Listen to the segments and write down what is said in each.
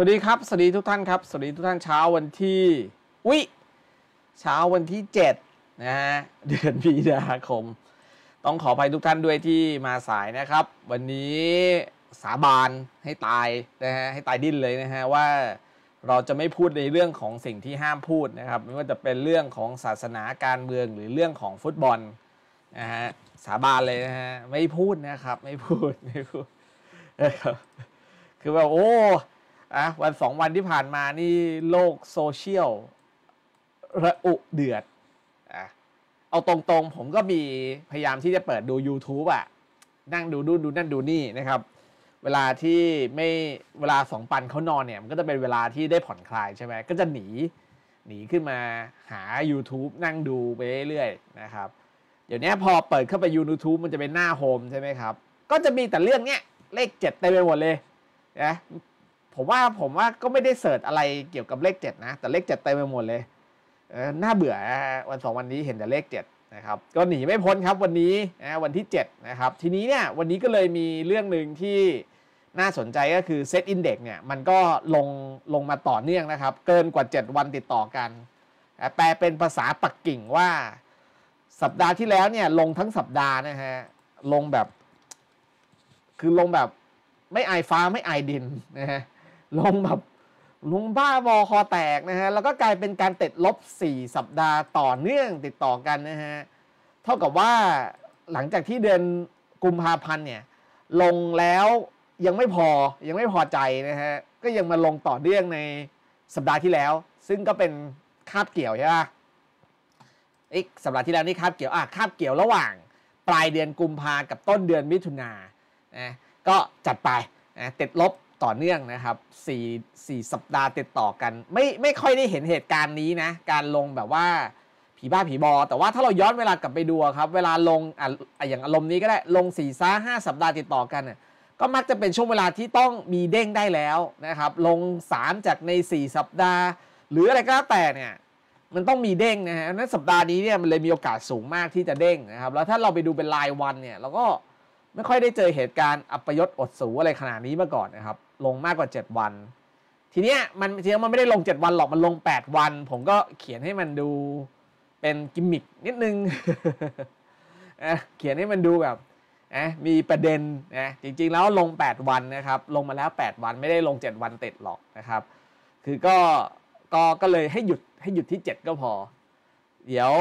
วัสดีครับสวัสดีทุกท่านครับสวัสดีทุกท่านเช้าวันที่ อุ้ยเช้าวันที่7นะฮะเดือนมีนาคมต้องขออภัยทุกท่านด้วยที่มาสายนะครับ วันนี้สาบานให้ตายนะฮะให้ตายดิ้นเลยนะฮะว่าเราจะไม่พูดในเรื่องของสิ่งที่ห้ามพูดนะครับ ไม่ว่าจะเป็นเรื่องของศาสนาการเมืองหรือเรื่องของฟุตบอลนะฮะสาบานเลยนะฮะไม่พูดนะครับ ไม่พูดไม่พูดนะครับคือแบบโอ้อ่ะวันสองวันที่ผ่านมานี่โลกโซเชียลระอุเดือดอ่ะเอาตรงๆ ผมก็มีพยายามที่จะเปิดดู YouTube อ่ะนั่งดูดูดูนั่นดูนี่นะครับเวลาที่ไม่เวลาสองปันเขานอนเนี่ยมันก็จะเป็นเวลาที่ได้ผ่อนคลายใช่ไหมก็จะหนีหนีขึ้นมาหา YouTube นั่งดูไปเรื่อยๆนะครับเดี๋ยวนี้พอเปิดเข้าไป YouTube มันจะเป็นหน้าโฮมใช่ไหมครับ ก็จะมีแต่เรื่องเนี้ยเลขเจ็ดเต็มไปหมดเลยนะผมว่าผมว่าก็ไม่ได้เสิร์ชอะไรเกี่ยวกับเลขเจ็ดนะแต่เลขเจ็ดเต็มไปหมดเลยเออน่าเบื่อวันสองวันนี้เห็นแต่เลขเจ็ดนะครับก็หนีไม่พ้นครับวันนี้นะวันที่ 7 นะครับ ทีนี้เนี่ยวันนี้ก็เลยมีเรื่องหนึ่งที่น่าสนใจก็คือเซตอินเด็กเนี่ยมันก็ลงลงมาต่อเนื่องนะครับ เกินกว่า 7 วันติดต่อกัน แปลเป็นภาษาปักกิ่งว่าสัปดาห์ที่แล้วเนี่ยลงทั้งสัปดาห์นะฮะลงแบบ คือลงแบบไม่อายฟ้าไม่อายดินนะฮะลงแบบลงบ้าบอคอแตกนะฮะแล้วก็กลายเป็นการติดลบ4 สัปดาห์ต่อเนื่องติดต่อกันนะฮะเท่ากับว่าหลังจากที่เดือนกุมภาพันธ์เนี่ยลงแล้วยังไม่พอยังไม่พอใจนะฮะก็ยังมาลงต่อเนื่องในสัปดาห์ที่แล้ว ซึ่งก็เป็นคาบเกี่ยวใช่ป่ะอีกสัปดาห์ที่แล้วนี่คาบเกี่ยวอ่ะคาบเกี่ยวระหว่าง ปลายเดือนกุมภากับต้นเดือนมิถุนานะก็จัดไปนะติดลบต่อเนื่องนะครับสี่สี่สัปดาห์ติดต่อกัน ไม่ไม่ค่อยได้เห็นเหตุการณ์นี้นะการลงแบบว่าผีบ้าผีบอ แต่ว่าถ้าเราย้อนเวลากลับไปดูครับ เวลาลงอ่ะอย่างอารมณ์นี้ก็ได้ลงสี่ซ้าห้าสัปดาห์ติดต่อกันน่ยก็มักจะเป็นช่วงเวลาที่ต้องมีเด้งได้แล้วนะครับ ลงสามจากในสี่สัปดาห์ หรืออะไรก็แล้วแต่เนี่ยมันต้องมีเด้งนะฮะนั้นสัปดาห์นี้เนี่ยมันเลยมีโอกาสสูงมากที่จะเด้งนะครับ แล้วถ้าเราไปดูเป็นรายวันเนี่ยเราก็ไม่ค่อยได้เจอเหตุการณ์อัปยศอดสูอะไรขนาดนี้มาก่อนนะครับลงมากกว่า 7 วัน ทีเนี้ยมันจริงๆมันไม่ได้ลง 7 วันหรอกมันลง8วันผมก็เขียนให้มันดูเป็นกิมมิคนิดนึง เขียนให้มันดูแบบมีประเด็นนะจริง ๆ แล้วลง8วันนะครับลงมาแล้ว8วันไม่ได้ลง7วันติดหรอกนะครับคือก็ก็ก็เลยให้หยุดให้หยุดที่ 7 ก็พอ เดี๋ยว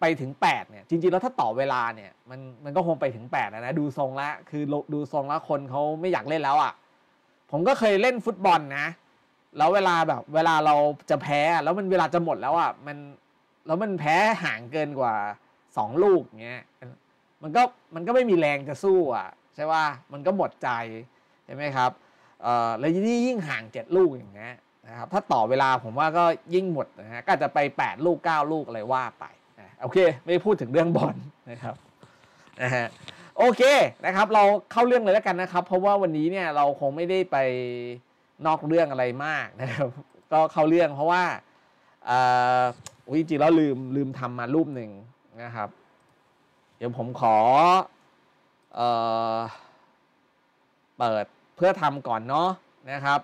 ไปถึง8เนี่ย จริง ๆแล้วถ้าต่อเวลาเนี่ยมันมันก็คงไปถึง8นะนะดูทรงแล้วคือดูทรงแล้วคนเขาไม่อยากเล่นแล้วอะ่ะผมก็เคยเล่นฟุตบอลนะ แล้วเวลาแบบเวลาเราจะแพ้แล้วมันเวลาจะหมดแล้วอ่ะ มัน แล้วมันแพ้ห่างเกินกว่าสองลูกเงี้ย มันก็ มันก็ไม่มีแรงจะสู้อ่ะใช่ว่า มันก็หมดใจใช่ไหมครับ เอ่อ แล้วนี่ยิ่งห่างเจ็ดลูกอย่างเงี้ยนะครับ ถ้าต่อเวลาผมว่าก็ยิ่งหมดนะฮะ ก็จะไปแปดลูกเก้าลูกอะไรว่าไปโอเค ไม่พูดถึงเรื่องบอลนะครับ นะฮะโอเคนะครับเราเข้าเรื่องเลยแล้วกันนะครับ เพราะว่าวันนี้เนี่ยเราคงไม่ได้ไปนอกเรื่องอะไรมากนะครับ ก็เข้าเรื่องเพราะว่าอุ้ยจริงแล้วลืมลืมทำมารูปหนึ่งนะครับ เดี๋ยวผมขอเออเปิดเพื่อทำก่อนเนาะนะครับ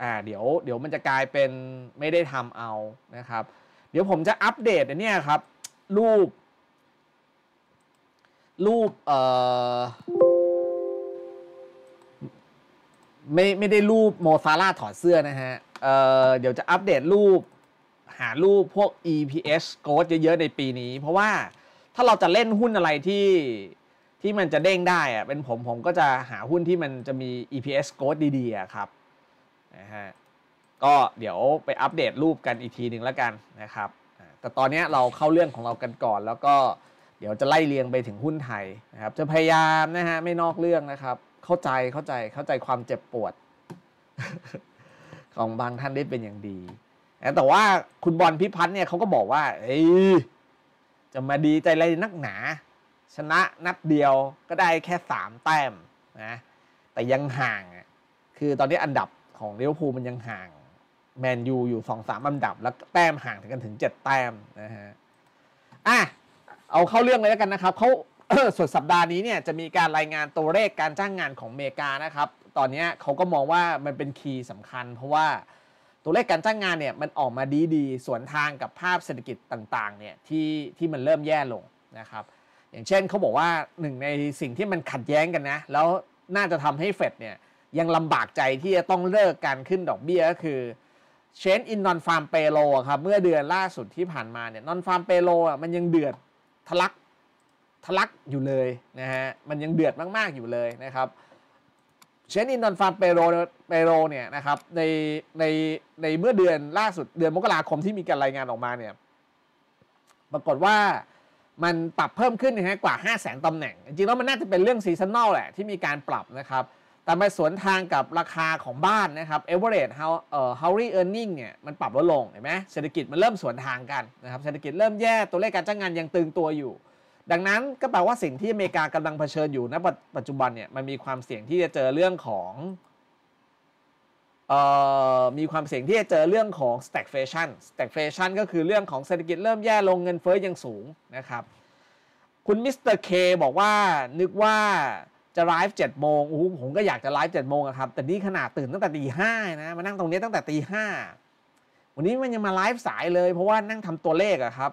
อ่าเดี๋ยวเดี๋ยวมันจะกลายเป็นไม่ได้ทำเอานะครับ เดี๋ยวผมจะอัปเดตเนี่ยครับรูปรูปเอ่อไม่ไม่ได้รูปโมซาร่าถอดเสื้อนะฮะเอ่อเดี๋ยวจะอัปเดตรูป หารูปพวก EPS โค้ดเยอะๆ ในปีนี้ เพราะว่าถ้าเราจะเล่นหุ้นอะไรที่ที่มันจะเด้งได้อะเป็นผม ผมก็จะหาหุ้นที่มันจะมี EPS โค้ดดีๆครับนะฮะก็เดี๋ยวไปอัปเดตรูปกันอีกทีหนึ่งแล้วกันนะครับ แต่ตอนนี้เราเข้าเรื่องของเรากันก่อนแล้วก็เดี๋ยวจะไล่เรียงไปถึงหุ้นไทยนะครับ จะพยายามนะฮะไม่นอกเรื่องนะครับ เข้าใจเข้าใจเข้าใจความเจ็บปวด ของบางท่านได้เป็นอย่างดี แต่ว่าคุณบอลพิพัฒน์เนี่ยเขาก็บอกว่า เอ้ยจะมาดีใจอะไรนักหนา ชนะนัดเดียวก็ได้แค่ 3แต้มนะแต่ยังห่าง คือตอนนี้อันดับของเลี้ยวภูมันยังห่าง แมนยูอยู่สองสามอันดับ แล้วแต้มห่างถึงกันถึงเจ็ดแต้มนะฮะอ่ะเอาเข้าเรื่องเลยแล้วกันนะครับเขาส่วนสัปดาห์นี้เนี่ยจะมีการรายงานตัวเลขการจ้างงานของเมกานะครับตอนนี้เขาก็มองว่ามันเป็นคีย์สำคัญ เพราะว่าตัวเลขการจ้างงานเนี่ยมันออกมาดีดีสวนทางกับภาพเศรษฐกิจต่างๆเนี่ยที่ที่มันเริ่มแย่ลงนะครับอย่างเช่นเขาบอกว่าหนึ่งในสิ่งที่มันขัดแย้งกันนะแล้วน่าจะทำให้เฟดเนี่ยยังลำบากใจที่จะต้องเลิกการขึ้นดอกเบี้ยก็คือเชนอินนอนฟาร์มเปโลครับเมื่อเดือนล่าสุดที่ผ่านมาเนี่ยนอนฟาร์มเปโลอ่ะมันยังเดือดทะลักทะลักอยู่เลยนะฮะมันยังเดือดมากๆอยู่เลยนะครับ เชนอินดอนฟานเปโรเปโร เนี่ยนะครับในในในเมื่อเดือนล่าสุดเดือนมกราคมที่มีการรายงานออกมาเนี่ยปรากฏว่ามันปรับเพิ่มขึ้นนะฮะกว่า 5 0 0 0 0 0ตำแหน่ง จริงๆ แล้วมันน่าจะเป็นเรื่องซีซันแนลแหละที่มีการปรับนะครับแต่ไปสวนทางกับราคาของบ้านนะครับ average how เอ่อ household earning เนี่ยมันปรับลดลงเห็นไหมเศรษฐกิจมันเริ่มสวนทางกันนะครับเศรษฐกิจเริ่มแย่ตัวเลขการจ้างงานยังตึงตัวอยู่ ดังนั้นก็แปลว่าสิ่งที่อเมริกากำลังเผชิญอยู่ณปัจจุบันเนี่ยมันมีความเสี่ยงที่จะเจอเรื่องของมีความเสี่ยงที่จะเจอเรื่องของ stagflation stagflation ก็คือเรื่องของเศรษฐกิจเริ่มแย่ลงเงินเฟ้อยังสูงนะครับ คุณมิสเตอร์เคบอกว่านึกว่าจะไลฟ์เจ็ดโมงโอ้ผมก็อยากจะไลฟ์เจ็ดโมงครับแต่นี่ขนาดตื่นตั้งแต่ตีห้านะ มานั่งตรงนี้ตั้งแต่ตีห้าวันนี้มันยังมาไลฟ์สายเลย เพราะว่านั่งทำตัวเลขอะครับ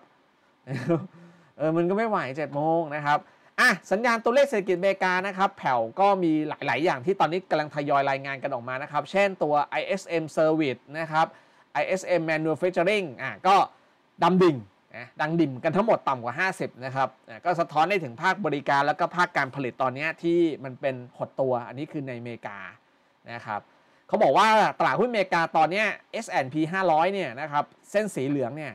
เออมันก็ไม่ไหวเจ็ดโมงนะครับอ่ะสัญญาณตัวเลขเศรษฐกิจอเมริกานะครับ แผ่วก็มีหลาย ๆ อย่างที่ตอนนี้กำลังทยอยรายงานกันออกมานะครับ เช่นตัว ISM Service นะครับ ISM Manufacturing อ่ะก็ดำดิ่งนะดังดิ่มกันทั้งหมดต่ำกว่า 50นะครับนะก็สะท้อนได้ถึงภาคบริการแล้วก็ภาคการผลิตตอนนี้ที่มันเป็นหดตัว อันนี้คือในอเมริกา นะครับเขาบอกว่าตลาดหุ้นอเมริกาตอนนี้ S&P 500เนี่ยนะครับ เส้นสีเหลืองเนี่ย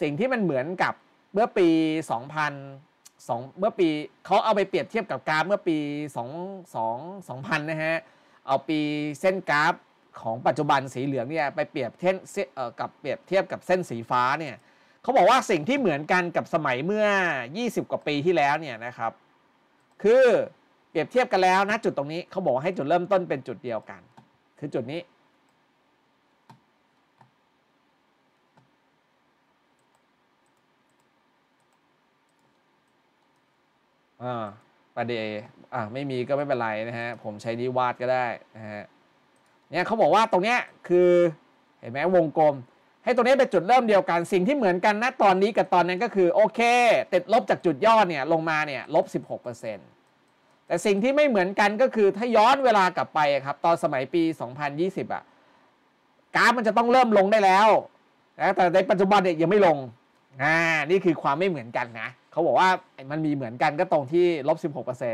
สิ่งที่มันเหมือนกับเมื่อปี2000 2เมื่อปีเขาเอาไปเปรียบเทียบกับกราฟเมื่อปี2 2 2000นะฮะ เอาปีเส้นกราฟของปัจจุบันสีเหลืองเนี่ยไปเปรียบเทียบกับเปรียบเทียบกับเส้นสีฟ้าเนี่ยเขาบอกว่าสิ่งที่เหมือนกันกับสมัยเมื่อ 20 กว่าปีที่แล้วเนี่ยนะครับ คือเปรียบเทียบกันแล้วนะจุดตรงนี้ เขาบอกให้จุดเริ่มต้นเป็นจุดเดียวกัน คือจุดนี้อ่าประเดอ่าไม่มีก็ไม่เป็นไรนะฮะผมใช้นิวาดก็ได้นะฮะเนี่ยเขาบอกว่าตรงเนี้ยคือเห็นไหมวงกลมให้ตรงนี้เป็นจุดเริ่มเดียวกันสิ่งที่เหมือนกันณตอนนี้กับตอนนั้นก็คือโอเคติดลบจากจุดยอดเนี่ยลงมาเนี่ยลบ16%แต่สิ่งที่ไม่เหมือนกันก็คือถ้าย้อนเวลากลับไปครับ ตอนสมัยปี 2020 อ่ะกราฟมันจะต้องเริ่มลงได้แล้วนะแต่ในปัจจุบันเนี่ยยังไม่ลงอ่านี่คือความไม่เหมือนกันนะเขาบอกว่ามันมีเหมือนกันก็ตรงที่ลบ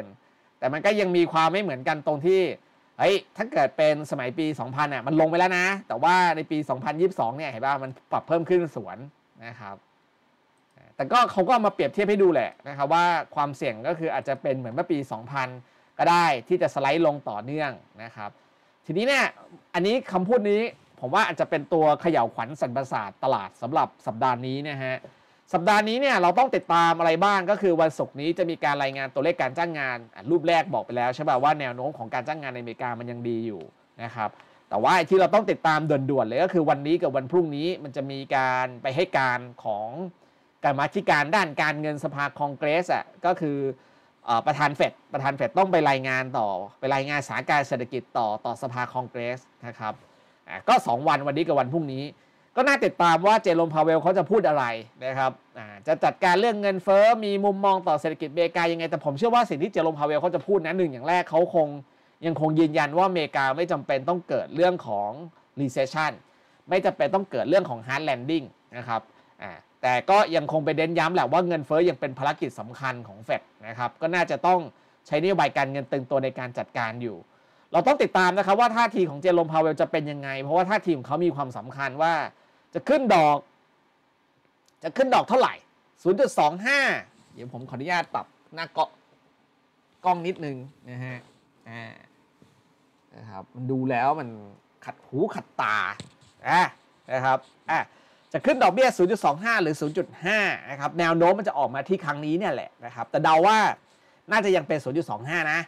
16%แต่มันก็ยังมีความไม่เหมือนกันตรงที่เฮ้ยถ้าเกิดเป็นสมัยปี 2000อ่ะมันลงไปแล้วนะ แต่ว่าในปี 2022เนี่ยเห็นป่ะมันปรับเพิ่มขึ้นสวนนะครับ แต่ก็เขาก็มาเปรียบเทียบให้ดูแหละนะครับ ว่าความเสี่ยงก็คืออาจจะเป็นเหมือนเมื่อปี 2000 ก็ได้ที่จะสไลด์ลงต่อเนื่องนะครับ ทีนี้เนี่ยอันนี้คำพูดนี้ผมว่าอาจจะเป็นตัวเขย่าขวัญสันประสาทตลาดสำหรับสัปดาห์นี้นะฮะสัปดาห์นี้เนี่ยเราต้องติดตามอะไรบ้างก็คือวันศุกร์นี้จะมีการรายงานตัวเลขการจ้างงานรูปแรกบอกไปแล้วใช่ป่ะว่าแนวโน้มของการจ้างงานในอเมริกามันยังดีอยู่นะครับแต่ว่าที่เราต้องติดตามด่วนๆเลยก็คือวันนี้กับวันพรุ่งนี้มันจะมีการไปให้การของการมาธิการด้านการเงินสภาคองเกรสอ่ะก็คือประธานเฟดประธานเฟดต้องไปรายงานต่อ ไปรายงานสถานการณ์เศรษฐกิจต่อ ต่อสภาคองเกรสนะครับก็ 2 วันวันนี้กับวันพรุ่งนี้ก็น่าติดตามว่าเจลมพาเวลเขาจะพูดอะไรนะครับจะจัดการเรื่องเงินเฟ้อมีมุมมองต่อเศรษฐกิจอเมริกายังไงแต่ผมเชื่อว่าสิ่งที่เจลมพาเวลเขาจะพูดนะหนึ่งอย่างแรกเขาคงยังคงยืนยันว่าอเมริกาไม่จำเป็นต้องเกิดเรื่องของ recession ไม่จำเป็นต้องเกิดเรื่องของ hard landing นะครับแต่ก็ยังคงไปเด้นย้ำแหละว่าเงินเฟ้อยังเป็นภารกิจสำคัญของเฟดนะครับก็น่าจะต้องใช้นโยบายการเงินตึงตัวในการจัดการอยู่ เราต้องติดตามนะครับว่าท่าทีของเจลมพาเวลจะเป็นยังไงเพราะว่าท่าทีของเขา มีความสำคัญว่าจะขึ้นดอก จะขึ้นดอกเท่าไหร่ 0.25 เดี๋ยวผมขออนุญาตปรับหน้าเกาะกล้องนิดนึงนะฮะอ่านะครับ มันดูแล้วมันขัดหูขัดตาอ่ะนะครับอ่ะจะขึ้นดอกเบี้ย0.25 หรือ 0.5นะครับ แนวโน้มมันจะออกมาที่ครั้งนี้เนี่ยแหละนะครับ แต่เดาว่าน่าจะยังเป็น 0.25 นะ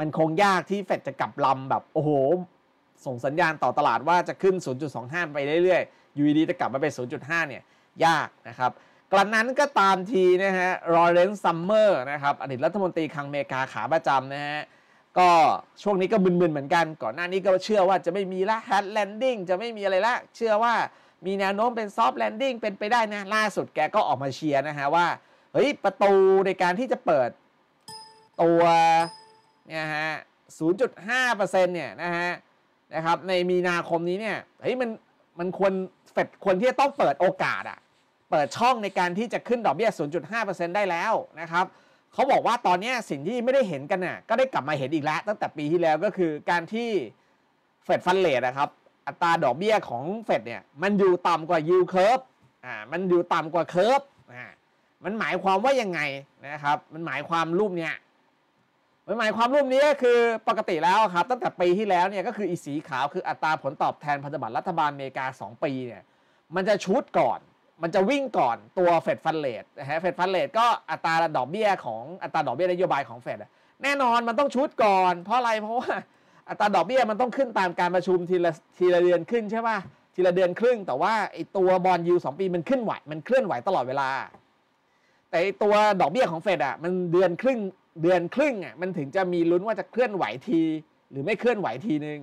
มันคงยากที่เฟดจะกลับลำแบบโอ้โห ส่งสัญญาณต่อตลาดว่าจะขึ้น 0.25 ไปเรื่อยยูดีจะกลับมาเป็น 0.5 เนี่ย ยากนะครับกรันั้นก็ตามทีนะฮะรอเรนซ์ซัมเมอร์นะครับอดีตรัฐมนตรีคลังอเมริกาขาประจำนะฮะ ก็ช่วงนี้ก็บึนๆเหมือนกัน ก่อนหน้านี้ก็เชื่อว่าจะไม่มีละฮัตแลนดิ้งจะไม่มีอะไรละ เชื่อว่ามีแนวโน้มเป็นซอฟต์แลนดิ้งเป็นไปได้นะ ล่าสุดแกก็ออกมาเชียร์นะฮะว่า เฮ้ย ประตูในการที่จะเปิดตัวเนี่ยฮะ 0.5%เนี่ยนะฮะนะครับในมีนาคมนี้เนี่ยเฮ้ยมันมันควรเฟดควรที่จะต้องเปิดโอกาสอะเปิดช่องในการที่จะขึ้นดอกเบี้ย 0.5%ได้แล้ว นะครับเขาบอกว่าตอนนี้สิ่งที่ไม่ได้เห็นกันน่ะก็ได้กลับมาเห็นอีกแล้ว ตั้งแต่ปีที่แล้วก็คือการที่เฟดฟันเลดนะครับ อัตราดอกเบี้ย ของเฟดเนี่ยมันอยู่ต่ำกว่ายูเคิร์ฟ อ่า มันอยู่ต่ำกว่าเคิร์ฟอ่ามันหมายความว่ายังไงนะครับ มันหมายความรูปเนี้ยหมายความรูปนี้คือปกติแล้วครับตั้งแต่ปีที่แล้วเนี่ยก็คืออีสีขาวคืออัตราผลตอบแทนพันธบัตรรัฐบาลอเมริกา 2 ปีเนี่ยมันจะชุดก่อน มันจะวิ่งก่อนตัวเฟดฟันเลทนะฮะเฟดฟันเลทก็อัตราดอกเบี้ยของอัตราดอกเบี้ยนโยบายของเฟดแน่นอนมันต้องชุดก่อน เพราะอะไรเพราะว่าอัตราดอกเบี้ยมันต้องขึ้นตามการประชุมทีละทีละเดือนขึ้นใช่ป่ะทีละเดือนครึ่ง แต่ว่าไอตัวบอลยูสองปี มันขึ้นไหว มันเคลื่อนไหวตลอดเวลา แต่ตัวดอกเบี้ยของเฟดอ่ะมันเดือนครึ่งเดือนครึ่งอ่ะมันถึงจะมีลุ้นว่าจะเคลื่อนไหวที หรือไม่เคลื่อนไหวทีนึง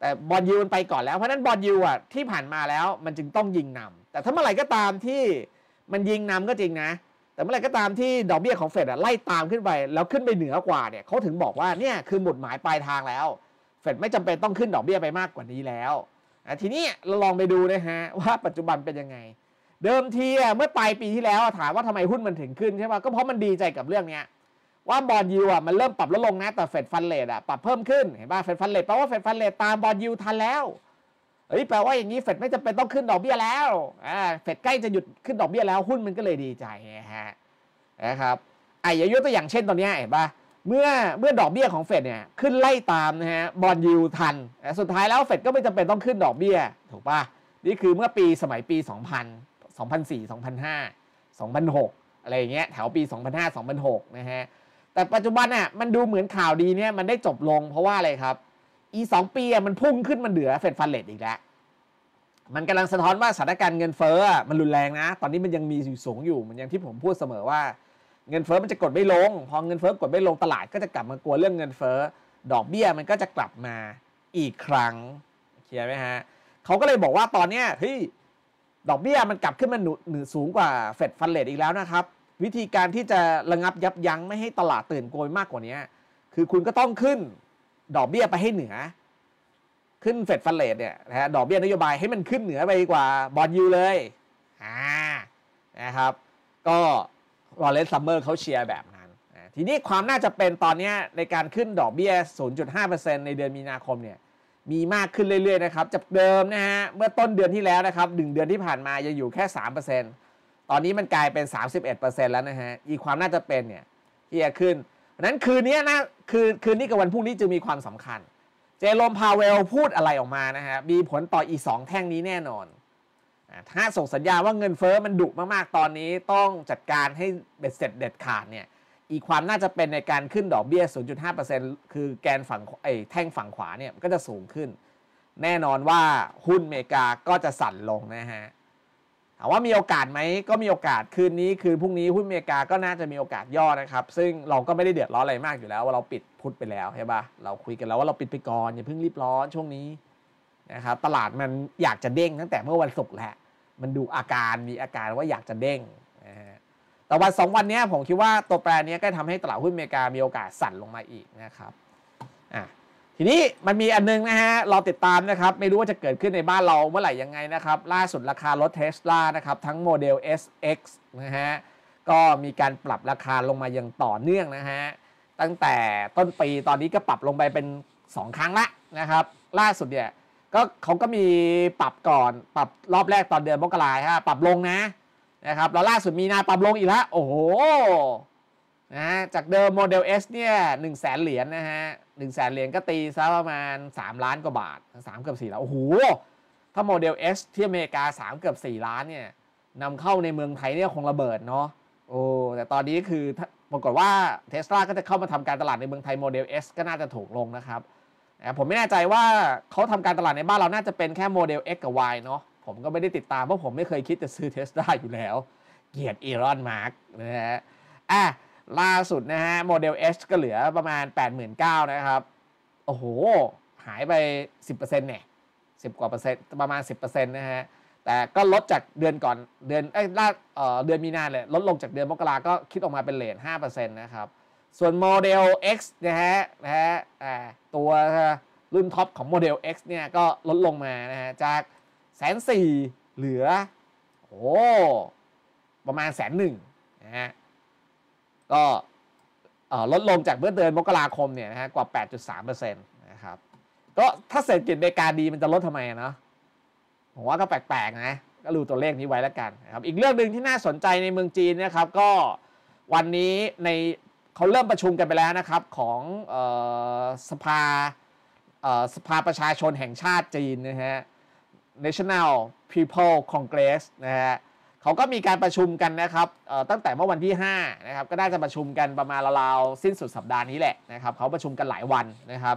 แต่บอลยูมันไปก่อนแล้ว เพราะนั้นบอลยูอ่ะที่ผ่านมาแล้ว มันจึงต้องยิงนำ แต่ถ้าเมื่อไหร่ก็ตามที่มันยิงนำก็จริงนะ แต่เมื่อไหร่ก็ตามที่ดอกเบี้ยของเฟดอะไล่ตามขึ้นไปแล้วขึ้นไปเหนือกว่าเนี่ยเขาถึงบอกว่าเนี่ยคือหมดหมายปลายทางแล้วเฟดไม่จำเป็นต้องขึ้นดอกเบี้ยไปมากกว่านี้แล้วทีนี้เราลองไปดูนะฮะว่าปัจจุบันเป็นยังไง เดิมทีเมื่อปลายปีที่แล้วถามว่าทำไมหุ้นมันถึงขึ้นใช่ป่ะก็เพราะมันดีใจกับเรื่องเนี้ยว่าบอลยูอ่ะมันเริ่มปรับลดลงนะ แต่เฟดฟันเลทอ่ะปรับเพิ่มขึ้นเห็นป่ะเฟดฟันเลทแปลว่าเฟดฟันเลทตามบอลยูทันแล้วเอ้ยแปลว่าอย่างนี้เฟดไม่จำเป็นต้องขึ้นดอกเบี้ยแล้วอ่าเฟดใกล้จะหยุดขึ้นดอกเบี้ยแล้วหุ้นมันก็เลยดีใจฮะนะครับไอ้ยยกตัวอย่างเช่นตอนนี้เห็นป่ะเมื่อเมื่อดอกเบี้ยของเฟดเนี่ยขึ้นไล่ตามนะฮะบอลยูทันสุดท้ายแล้วเฟดก็ไม่จำเป็นต้องขึ้นดอกเบี้ยถูกป่ะนี่คือเมื่อปีสมัยปี 2000 2004 2005 2006อะไรอย่างเงี้ยแถวปี2005 2006นะฮะแต่ปัจจุบันเนี่ยมันดูเหมือนข่าวดีเนี่ยมันได้จบลงเพราะว่าอะไรครับอีสองปีอ่ะมันพุ่งขึ้นมันเหลือเฟดฟันเลทอีกแล้ว มันกำลังสะท้อนว่าสถานการณ์เงินเฟ้อมันรุนแรงนะ ตอนนี้มันยังมีอยู่สูงอยู่ มันยังที่ผมพูดเสมอว่าเงินเฟ้อมันจะกดไม่ลง พอเงินเฟ้อกดไม่ลงตลาดก็จะกลับมากลัวเรื่องเงินเฟ้อดอกเบี้ยมันก็จะกลับมาอีกครั้งเคลียร์ไหมฮะเขาก็เลยบอกว่าตอนเนี้ยเฮ้ยดอกเบี้ยมันกลับขึ้นมาหนุนสูงกว่าเฟดฟันเลทอีกแล้วนะครับวิธีการที่จะระงับยับยั้งไม่ให้ตลาดตื่นโกยมากกว่านี้ คือคุณก็ต้องขึ้นดอกเบี้ยไปให้เหนือ ขึ้นเฟดฟันเลทเนี่ยนะฮะดอกเบี้ยนโยบายให้มันขึ้นเหนือไปกว่าบอลยูเลยอ่านะครับก็รอเลนซัมเมอร์เขาเชียร์แบบนั้น ทีนี้ความน่าจะเป็นตอนนี้ในการขึ้นดอกเบี้ย 0.5%ในเดือนมีนาคมเนี่ยมีมากขึ้นเรื่อยๆนะครับจากเดิมนะฮะเมื่อต้นเดือนที่แล้วนะครับงเดือนที่ผ่านมายังอยู่แค่ 3%ตอนนี้มันกลายเป็น 31%แล้วนะฮะอีความน่าจะเป็นเนี่ยที่จะขึ้นนั้นคืนนี้นะคืนคืนนี้กับวันพรุ่งนี้จะมีความสำคัญ เจโรมพาเวลพูดอะไรออกมานะฮะมีผลต่ออีสองแท่งนี้แน่นอน ถ้าส่งสัญญาว่าเงินเฟอ้อมันดุมากๆตอนนี้ต้องจัดการให้เบ็ดเสร็จเด็ดขาดเนี่ยอีความน่าจะเป็นในการขึ้นดอกเบี้ย0.5%คือแกนฝั่งไอ้แท่งฝั่งขวาเนี่ยก็จะสูงขึ้น แน่นอนว่าหุ้นเมกาก็จะสั่นลงนะฮะาว่ามีโอกาสไหมก็มีโอกาสคืนนี้ คืนพรุ่งนี้หุ้นอเมริกาก็น่าจะมีโอกาสย่อนะครับ ซึ่งเราก็ไม่ได้เดือดร้อนอะไรมากอยู่แล้วว่าเราปิดพุทธไปแล้วใช่ปะเราคุยกันแล้วว่าเราปิดไปก่อนอย่าเพิ่งรีบร้อนช่วงนี้นะครับตลาดมันอยากจะเด้งตั้งแต่เมื่อวันศุกร์แหละมันดูอาการมีอาการว่าอยากจะเด้งนะฮะแต่วันสองวันนี้ผมคิดว่าตัวแปรนี้ก็ทำให้ตลาดหุ้นอเมริกามีโอกาสสั่นลงมาอีกนะครับอ่ะทีนี้มันมีอันนึงนะฮะเราติดตามนะครับ ไม่รู้ว่าจะเกิดขึ้นในบ้านเราเมื่อไหร่ยังไงนะครับ ล่าสุดราคารถเทสลานะครับ ทั้งโมเดล SX นะฮะ ก็มีการปรับราคาลงมาอย่างต่อเนื่องนะฮะ ตั้งแต่ต้นปีตอนนี้ก็ปรับลงไปเป็น 2 ครั้งละนะครับล่าสุดเนี่ยก็เขาก็มีปรับก่อน ปรับรอบแรกตอนเดือนมกราฮะปรับลงนะนะครับแล้วล่าสุดมีนาปรับลงอีกแล้วโอ้โหนะจากเดิมโมเดล S เนี่ยหนึ่งแสนเหรียญนนะฮะหนึ่งแสนเหรียญก็ตีซะประมาณ 3 ล้านกว่าบาทสามเกือบสี่ล้าน โอ้โห ถ้าโมเดล S ที่อเมริกา 3 เกือบ 4 ล้านเนี่ยนำเข้าในเมืองไทยเนี่ยคงระเบิดเนาะโอ้แต่ตอนนี้คือปรากฏว่าเทสลาก็จะเข้ามาทำการตลาดในเมืองไทยโมเดล S ก็น่าจะถูกลงนะครับผมไม่แน่ใจว่าเขาทำการตลาดในบ้านเราน่าจะเป็นแค่โมเดล X กับ Y เนาะผมก็ไม่ได้ติดตามเพราะผมไม่เคยคิดจะซื้อเทสลาอยู่แล้ว เกียดอีรอนมาร์กนะฮะอ่ะล่าสุดนะฮะโมเดล H ก็เหลือประมาณ 8 9ดหมนะครับ โอ้โหหายไป 10%เนี่ยสิกว่าเปอร์เซ็นต์ประมาณ 10%นะฮะแต่ก็ลดจากเดือนก่อนเดือนเอ้ยล่าเอ่อเดือนมีนาเลย ลดลงจากเดือนมกราก็คิดออกมาเป็นเลท5%นะครับ ส่วนโมเดล X นะฮะนะฮะตัวรุ่นท็อปของโมเดล X เนี่ยก็ลดลงมานะฮะจากแสนสี่เหลือ โอ้ประมาณแสนหนึ่งนะฮะก็ลดลงจากเมื่อเดือนมกราคมเนี่ยนะฮะกว่า 8.3%นะครับก็ถ้าเศรษฐกิจอเมริกาดีมันจะลดทำไมเนาะผมว่าก็แปลกๆนะ ก็ดูตัวเลขนี้ไว้แล้วกันนะครับ อีกเรื่องหนึ่งที่น่าสนใจในเมืองจีนนะครับก็วันนี้ในเขาเริ่มประชุมกันไปแล้วนะครับของออสภาสภาประชาชนแห่งชาติจีนนะฮะ National People Congress นะฮะเขาก็มีการประชุมกันนะครับตั้งแต่เมื่อวันที่5นะครับก็น่าจะประชุมกันประมาณราวๆสิ้นสุดสัปดาห์นี้แหละนะครับเขาประชุมกันหลายวันนะครับ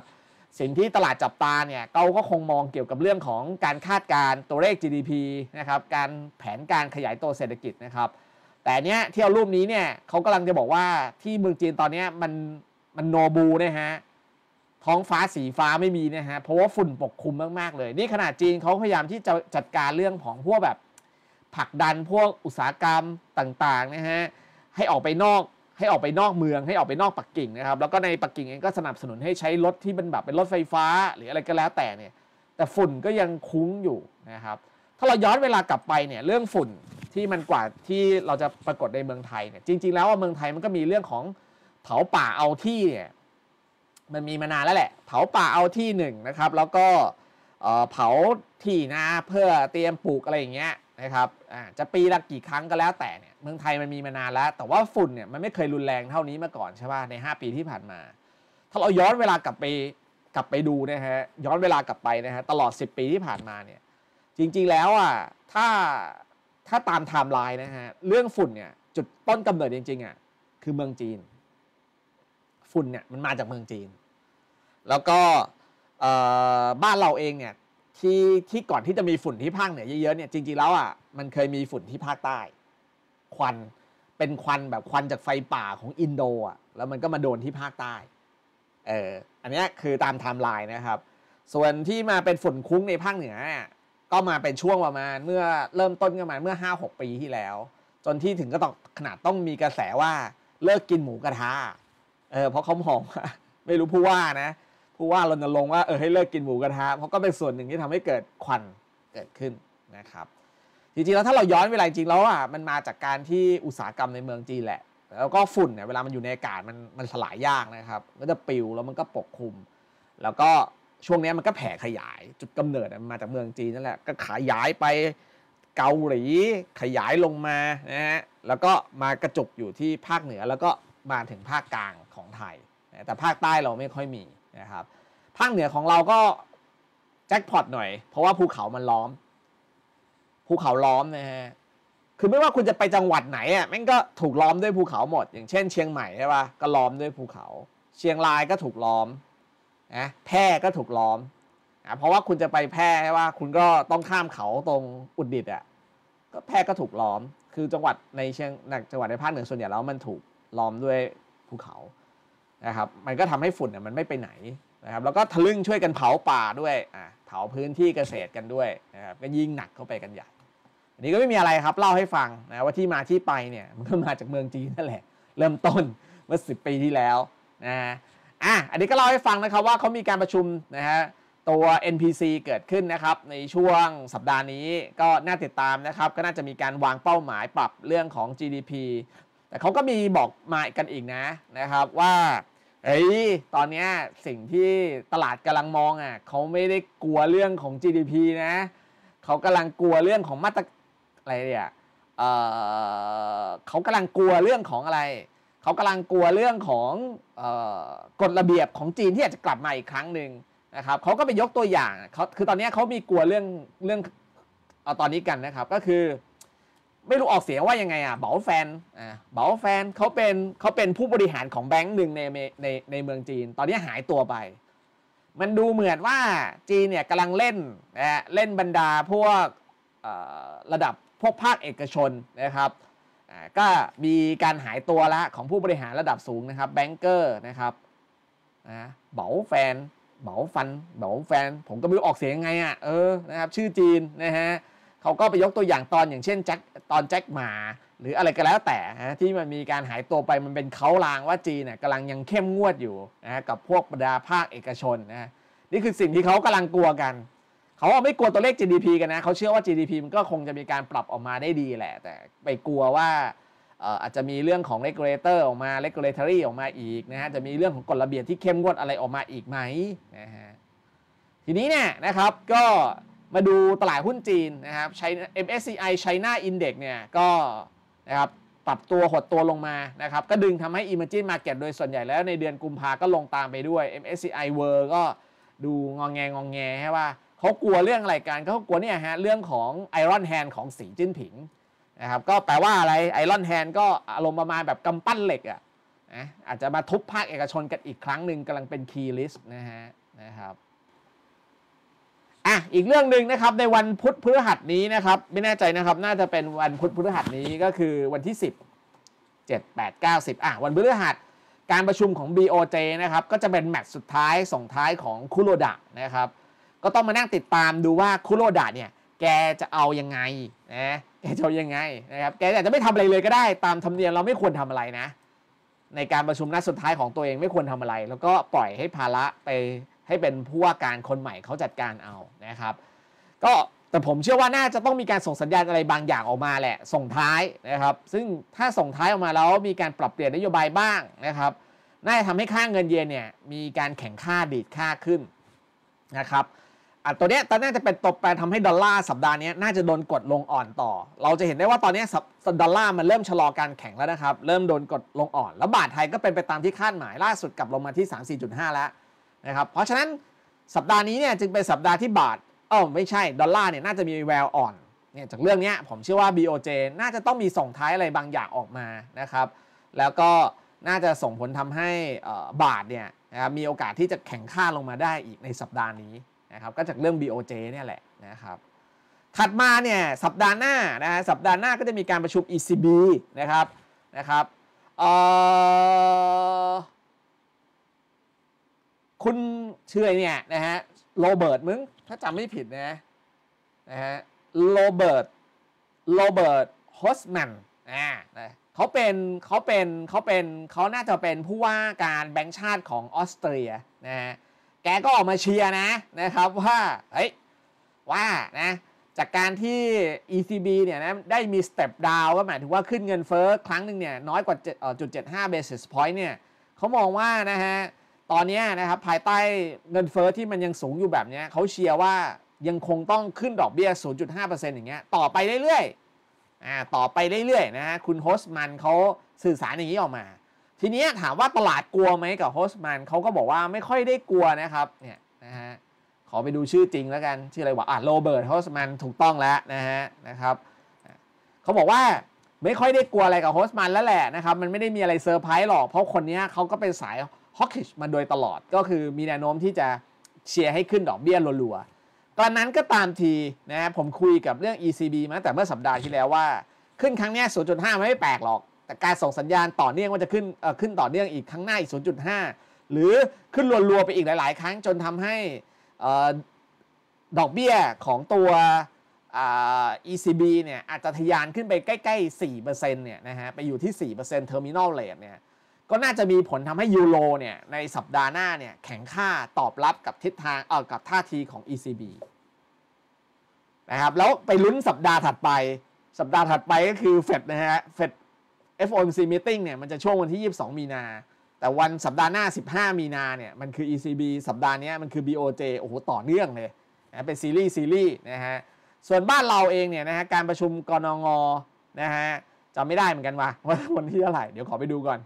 สิ่งที่ตลาดจับตาเนี่ยเขาก็คงมองเกี่ยวกับเรื่องของการคาดการตัวเลข GDP นะครับการแผนการขยายตัวเศรษฐกิจนะครับแต่เนี้ยเที่ยวรูปนี้เนี่ยเขากำลังจะบอกว่าที่เมืองจีนตอนนี้มันมันโนบูนะฮะท้องฟ้าสีฟ้าไม่มีนะฮะเพราะว่าฝุ่นปกคลุมมากๆเลยนี่ขนาดจีนเขาพยายามที่จะจัดการเรื่องของพวกแบบผลักดันพวกอุตสาหกรรมต่างๆนะฮะให้ออกไปนอกให้ออกไปนอกเมือง ให้ออกไปนอกปักกิ่งนะครับ แล้วก็ในปักกิ่งเองก็สนับสนุนให้ใช้รถที่เป็นแบบ เป็นรถไฟฟ้าหรืออะไรก็แล้วแต่เนี่ยแต่ฝุ่นก็ยังคุ้งอยู่นะครับถ้าเราย้อนเวลากลับไปเนี่ยเรื่องฝุ่นที่มันกว่าที่เราจะปรากฏในเมืองไทยเนี่ยจริงๆแล้วเมืองไทย มันก็มีเรื่องของเผาป่าเอาที่เนี่ยมันมีมานานแล้วแหละ เผาป่าเอาที่หนึ่งนะครับแล้วก็เผาที่นาเพื่อเตรียมปลูกอะไรอย่างเงี้ยนะครับจะปีละกี่ครั้งก็แล้ว แต่เนี่ยเมืองไทยมันมีมานานแล้ว แต่ว่าฝุ่นเนี่ยมันไม่เคยรุนแรงเท่านี้มาก่อนใช่ป่ะใน 5 ปีที่ผ่านมา ถ้าเราย้อนเวลากลับไปกลับไปดูนะฮะย้อนเวลากลับไปนะฮะตลอด 10 ปีที่ผ่านมาเนี่ยจริงๆแล้วอ่ะถ้าถ้าตามไทม์ไลน์นะฮะเรื่องฝุ่นเนี่ยจุดต้นกำเนิดจริงๆอ่ะคือเมืองจีน ฝุ่นเนี่ยมันมาจากเมืองจีน แล้วก็บ้านเราเองเนี่ยที่ที่ก่อนที่จะมีฝุ่นที่ภาคเหนือเยอะๆเนี่ยจริงๆแล้วอ่ะมันเคยมีฝุ่นที่ภาคใต้ควันเป็นควันแบบควันจากไฟป่าของอินโดอ่ะแล้วมันก็มาโดนที่ภาคใต้ เอออันนี้คือตามไทม์ไลน์นะครับส่วนที่มาเป็นฝุ่นคุ้งในภาคเหนือเนี่ยก็มาเป็นช่วงประมาณเมื่อเริ่มต้นกันมาเมื่อ5-6ปีที่แล้ว จนที่ถึงก็ต้องขนาดต้องมีกระแสว่าเลิกกินหมูกระทะเออเพราะเขาหอมไม่รู้ผู้ว่านะผู้ว่ารณรงค์ว่าเออให้เลิกกินหมูกระทะเพราะก็เป็นส่วนหนึ่งที่ทำให้เกิดควันเกิดขึ้นนะครับจริงๆแล้วถ้าเราย้อนเวลาจริงแล้วอ่ะมันมาจากการที่อุตสาหกรรมในเมืองจีนแหละ แล้วก็ฝุ่นเนี่ยเวลามันอยู่ในอากาศมันมันสลายยากนะครับก็จะปิวแล้วมันก็ปกคลุม แล้วก็ช่วงนี้มันก็แผ่ขยายจุดกำเนิดมันมาจากเมืองจีนนั่นแหละก็ขยายไปเกาหลีขยายลงมานะฮะแล้วก็มากระจุกอยู่ที่ภาคเหนือแล้วก็มาถึงภาคกลางของไทยแต่ภาคใต้เราไม่ค่อยมีะครับภาคเหนือของเราก็แจ็คพอตหน่อย เพราะว่าภูเขามันล้อม ภูเขาล้อมนะฮะคือไม่ว่าคุณจะไปจังหวัดไหนอ่ะแม่งก็ถูกล้อมด้วยภูเขาหมด อย่างเช่น เชียงใหม่ใช่ป่ะก็ล้อมด้วยภูเขา เชียงรายก็ถูกล้อมนะแพร่ก็ถูกล้อมนะเพราะว่าคุณจะไปแพร่ใช่ป่ะคุณก็ต้องข้ามเขาตรงอุดดิตอ่ะก็แพร่ก็ถูกล้อม คือจังหวัดในเชียงจังหวัดในภาคเหนือส่วนใหญ่แล้วมันถูกล้อมด้วยภูเขานะครับ มันก็ทำให้ฝุ่นเนี่ยมันไม่ไปไหนนะครับ แล้วก็ทะลึ่งช่วยกันเผาป่าด้วย อ่าเผาพื้นที่เกษตรกันด้วยนะครับ ก็ยิ่งหนักเข้าไปกันใหญ่ อันนี้ก็ไม่มีอะไรครับเล่าให้ฟังนะว่าที่มาที่ไปเนี่ยมันก็มาจากเมืองจีนนั่นแหละเริ่มต้นเมื่อ 10 ปีที่แล้วนะอ่ะอันนี้ก็เล่าให้ฟังนะครับว่าเขามีการประชุมนะฮะตัว NPC เกิดขึ้นนะครับในช่วงสัปดาห์นี้ก็น่าติดตามนะครับก็น่าจะมีการวางเป้าหมายปรับเรื่องของ GDP แต่เขาก็มีบอกมากันอีกนะนะครับว่าเฮ้ยตอนนี้สิ่งที่ตลาดกำลังมองอ่ะเขาไม่ได้กลัวเรื่องของ GDP นะเขากำลังกลัวเรื่องของมาตรอะไรเนี่ยเเขากำลังกลัวเรื่องของอะไรเขากำลังกลัวเรื่องของกฎระเบียบของจีนที่อาจจะกลับมาอีกครั้งหนึ่งนะครับเขาก็ไปยกตัวอย่างเขาคือตอนนี้เขามีกลัวเรื่องเรื่องเอาตอนนี้กันนะครับก็คือไม่รู้ออกเสียงว่ายังไงอ่ะเบาแฟน อ่าเบาแฟนเขาเป็นเขาเป็นผู้บริหารของแบงก์หนึ่งในในในเมืองจีน ตอนนี้หายตัวไป มันดูเหมือนว่าจีนเนี่ยกำลังเล่นนะเล่นบรรดาพวกระดับพวกภาคเอกชนนะครับ ก็มีการหายตัวละของผู้บริหารระดับสูงนะครับแบงเกอร์นะครับนะเบาแฟนเบาฟันเบาแฟน ผมก็ไม่รู้ออกเสียงยังไงอะ่ะ เออนะครับชื่อจีนนะฮะเขาก็ไปยกตัวอย่างตอนอย่างเช่นแจ็คตอนแจ็คหมา หรืออะไรก็แล้วแต่นะที่มันมีการหายตัวไปมันเป็นเขาลางว่าจีนน่ยกำลังยังเข้มงวดอยู่นะกับพวกบรรดาภาคเอกชนนะนี่คือสิ่งที่เขากำลังกลัวกัน เขาไม่กลัวตัวเลข GDP กันนะ เขาเชื่อว่า GDP มันก็คงจะมีการปรับออกมาได้ดีแหละแต่ไปกลัวว่าอาจจะมีเรื่องของ regulator ออกมา regulatory ออกมาอีกนะฮะจะมีเรื่องของกฎระเบียบที่เข้มงวดอะไรออกมาอีกไหมนะฮะทีนี้เนี่ยนะครับก็มาดูตลาดหุ้นจีนนะครับ ใช้ MSCI China Index เนี่ยก็นะครับปรับตัวหดตัวลงมา นะครับ ก็ดึงทำให้ Emerging Market โดยส่วนใหญ่แล้วในเดือนกุมภาก็ลงตามไปด้วย MSCI World ก็ดูงองแงงองแงให้ว่าเขากลัวเรื่องอะไรกันเขากลัวเนี่ยฮะเรื่องของ Iron Hand ของสีจิ้นผิงนะครับ ก็แปลว่าอะไร Iron Hand ก็อารมณ์ประมาณแบบกำปั้นเหล็กอะ่ะอาจจะมาทุบภาคเอกชนกันอีกครั้งหนึ่งกำลังเป็น Key List นะฮะนะครับอ่ะอีกเรื่องหนึ่งนะครับในวันพุธพฤหัสนี้นะครับไม่แน่ใจนะครับน่าจะเป็นวันพุธพฤหัสนี้ก็คือวันที่ 10 7 8 9 10อ่ะวันพฤหัสการประชุมของ BOJ นะครับก็จะเป็นแมตช์สุดท้ายส่งท้ายของคุโรดะนะครับก็ต้องมานั่งติดตามดูว่าคุโรดะเนี่ย แกจะเอายังไงนะแกจะเอายังไงนะครับแกอาจจะไม่ทำอะไรเลยก็ได้ ตามธรรมเนียมเราไม่ควรทำอะไรนะ ในการประชุมนัดสุดท้ายของตัวเองไม่ควรทำอะไร แล้วก็ปล่อยให้ภาระไปให้เป็นผู้ว่าการคนใหม่เขาจัดการเอานะครับก็แต่ผมเชื่อว่าน่าจะต้องมีการส่งสัญญาณอะไรบางอย่างออกมาแหละส่งท้ายนะครับซึ่งถ้าส่งท้ายออกมาแล้วมีการปรับเปลี่ยนนโยบายบ้างนะครับน่าจะทำให้ค่าเงินเยนเนี่ยมีการแข่งค่าดีดค่าขึ้นนะครับอ่ะตัวเนี้ยตอนน่าจะเป็นตบแปรทำให้ดอลลาร์สัปดาห์นี้น่าจะโดนกดลงอ่อนต่อ เราจะเห็นได้ว่าตอนนี้ดอลลาร์มันเริ่มชะลอการแข็งแล้วนะครับเริ่มโดนกดลงอ่อนแล้วบาทไทยก็เป็นไปตามที่คาดหมายล่าสุดกลับลงมาที่ 34.5แล้วะครับเพราะฉะนั้นสัปดาห์นี้เนี่ยจึงเป็นสัปดาห์ที่บาทเออไม่ใช่ดอลลาร์เนี่ยน่าจะมีแววอ่อนเนี่ยจากเรื่องนี้ผมเชื่อว่า BOJ น่าจะต้องมีส่งท้ายอะไรบางอย่างออกมานะครับ แล้วก็น่าจะส่งผลทำให้บาทเนี่ยนะมีโอกาสที่จะแข็งค่าลงมาได้อีกในสัปดาห์นี้นะครับก็จากเรื่อง BOJ เนี่ยแหละนะครับถัดมาเนี่ยสัปดาห์หน้านะฮะสัปดาห์หน้าก็จะมีการประชุม ECB นะครับนะครับเอ่อคุณเชื่อเนี่ยนะฮะโรเบิร์ตมึง ถ้าจำไม่ผิดนะนะฮะโรเบิร์ตโรเบิร์ตฮอสแมนอ่านะเขาเป็นเขาเป็น เขาเป็น เขาน่าจะเป็นผู้ว่าการแบงค์ชาติของออสเตรียนะฮะแกก็ออกมาเชียร์นะนะครับว่าเฮ้ยว่านะจากการที่ ECB เนี่ยนะได้มีสเต็ปดาวก็หมายถึงว่าขึ้นเงินเฟ้อครั้งหนึ่งเนี่ยน้อยกว่าจุดเจ็ดห้าเบสิสพอยต์เนี่ยเขามองว่านะฮะตอนนี้นะครับภายใต้เงินเฟอ้อที่มันยังสูงอยู่แบบนี้ เขาเชียร์ว่ายังคงต้องขึ้นดอกเบี้ย0.5%อย่างเงี้ยต่อไปเรื่อยๆ อ่าต่อไปเรื่อยๆนะฮะคุณโฮสมันเขาสื่อสารอย่างนี้ออกมา ทีนี้ถามว่าตลาดกลัวไหมกับโฮสมันเขาก็บอกว่าไม่ค่อยได้กลัวนะครับเนี่ยนะฮะขอไปดูชื่อจริงแล้วกันชื่ออะไรวะอ่ะโรเบิร์ตโฮสมันถูกต้องแล้วนะฮะนะครับเขาบอกว่าไม่ค่อยได้กลัวอะไรกับโฮสมันแล้วแหละนะครับมันไม่ได้มีอะไรเซอร์ไพรส์หรอกเพราะคนนี้เขาก็เป็นสายฮอกกิชมาโดยตลอดก็คือมีแนวโน้มที่จะเชียร์ให้ขึ้นดอกเบี้ยรัวๆตอนนั้นก็ตามทีนะผมคุยกับเรื่อง ECB มาแต่เมื่อสัปดาห์ที่แล้วว่า ขึ้นครั้งนี้ 0.5ไม่แปลกหรอก แต่การส่งสัญญาณต่อเนื่องว่าจะขึ้นเอ่อขึ้นต่อเนื่องอีกครั้งหน้าอีก 0.5 หรือขึ้นรัวๆไปอีกหลายๆ ครั้งจนทำให้เอ่อดอกเบี้ยของตัว ECB เนี่ยอาจจะทะยานขึ้นไปใกล้ๆ 4%เนี่ยนะฮะไปอยู่ที่ 4% terminal rate เนี่ยก็น่าจะมีผลทำให้ยูโรเนี่ยในสัปดาห์หน้าเนี่ยแข็งค่าตอบรับกับทิศทางเออกับท่าทีของ ECB นะครับแล้วไปลุ้นสัปดาห์ถัดไป สัปดาห์ถัดไปก็คือเฟดนะฮะเฟด FOMC meeting เนี่ยมันจะช่วงวันที่ 22 มีนา แต่วันสัปดาห์หน้า 15 มีนาเนี่ยมันคือ ECB สัปดาห์นี้มันคือ BOJ โอ้โหต่อเนื่องเลยนะเป็นซีรีส์ ซีรีส์นะฮะส่วนบ้านเราเองเนี่ยนะฮะการประชุมกรงงนะฮะจำไม่ได้เหมือนกันว่าวันที่เท่าไหร่เดี๋ยวขอไปดูก่อน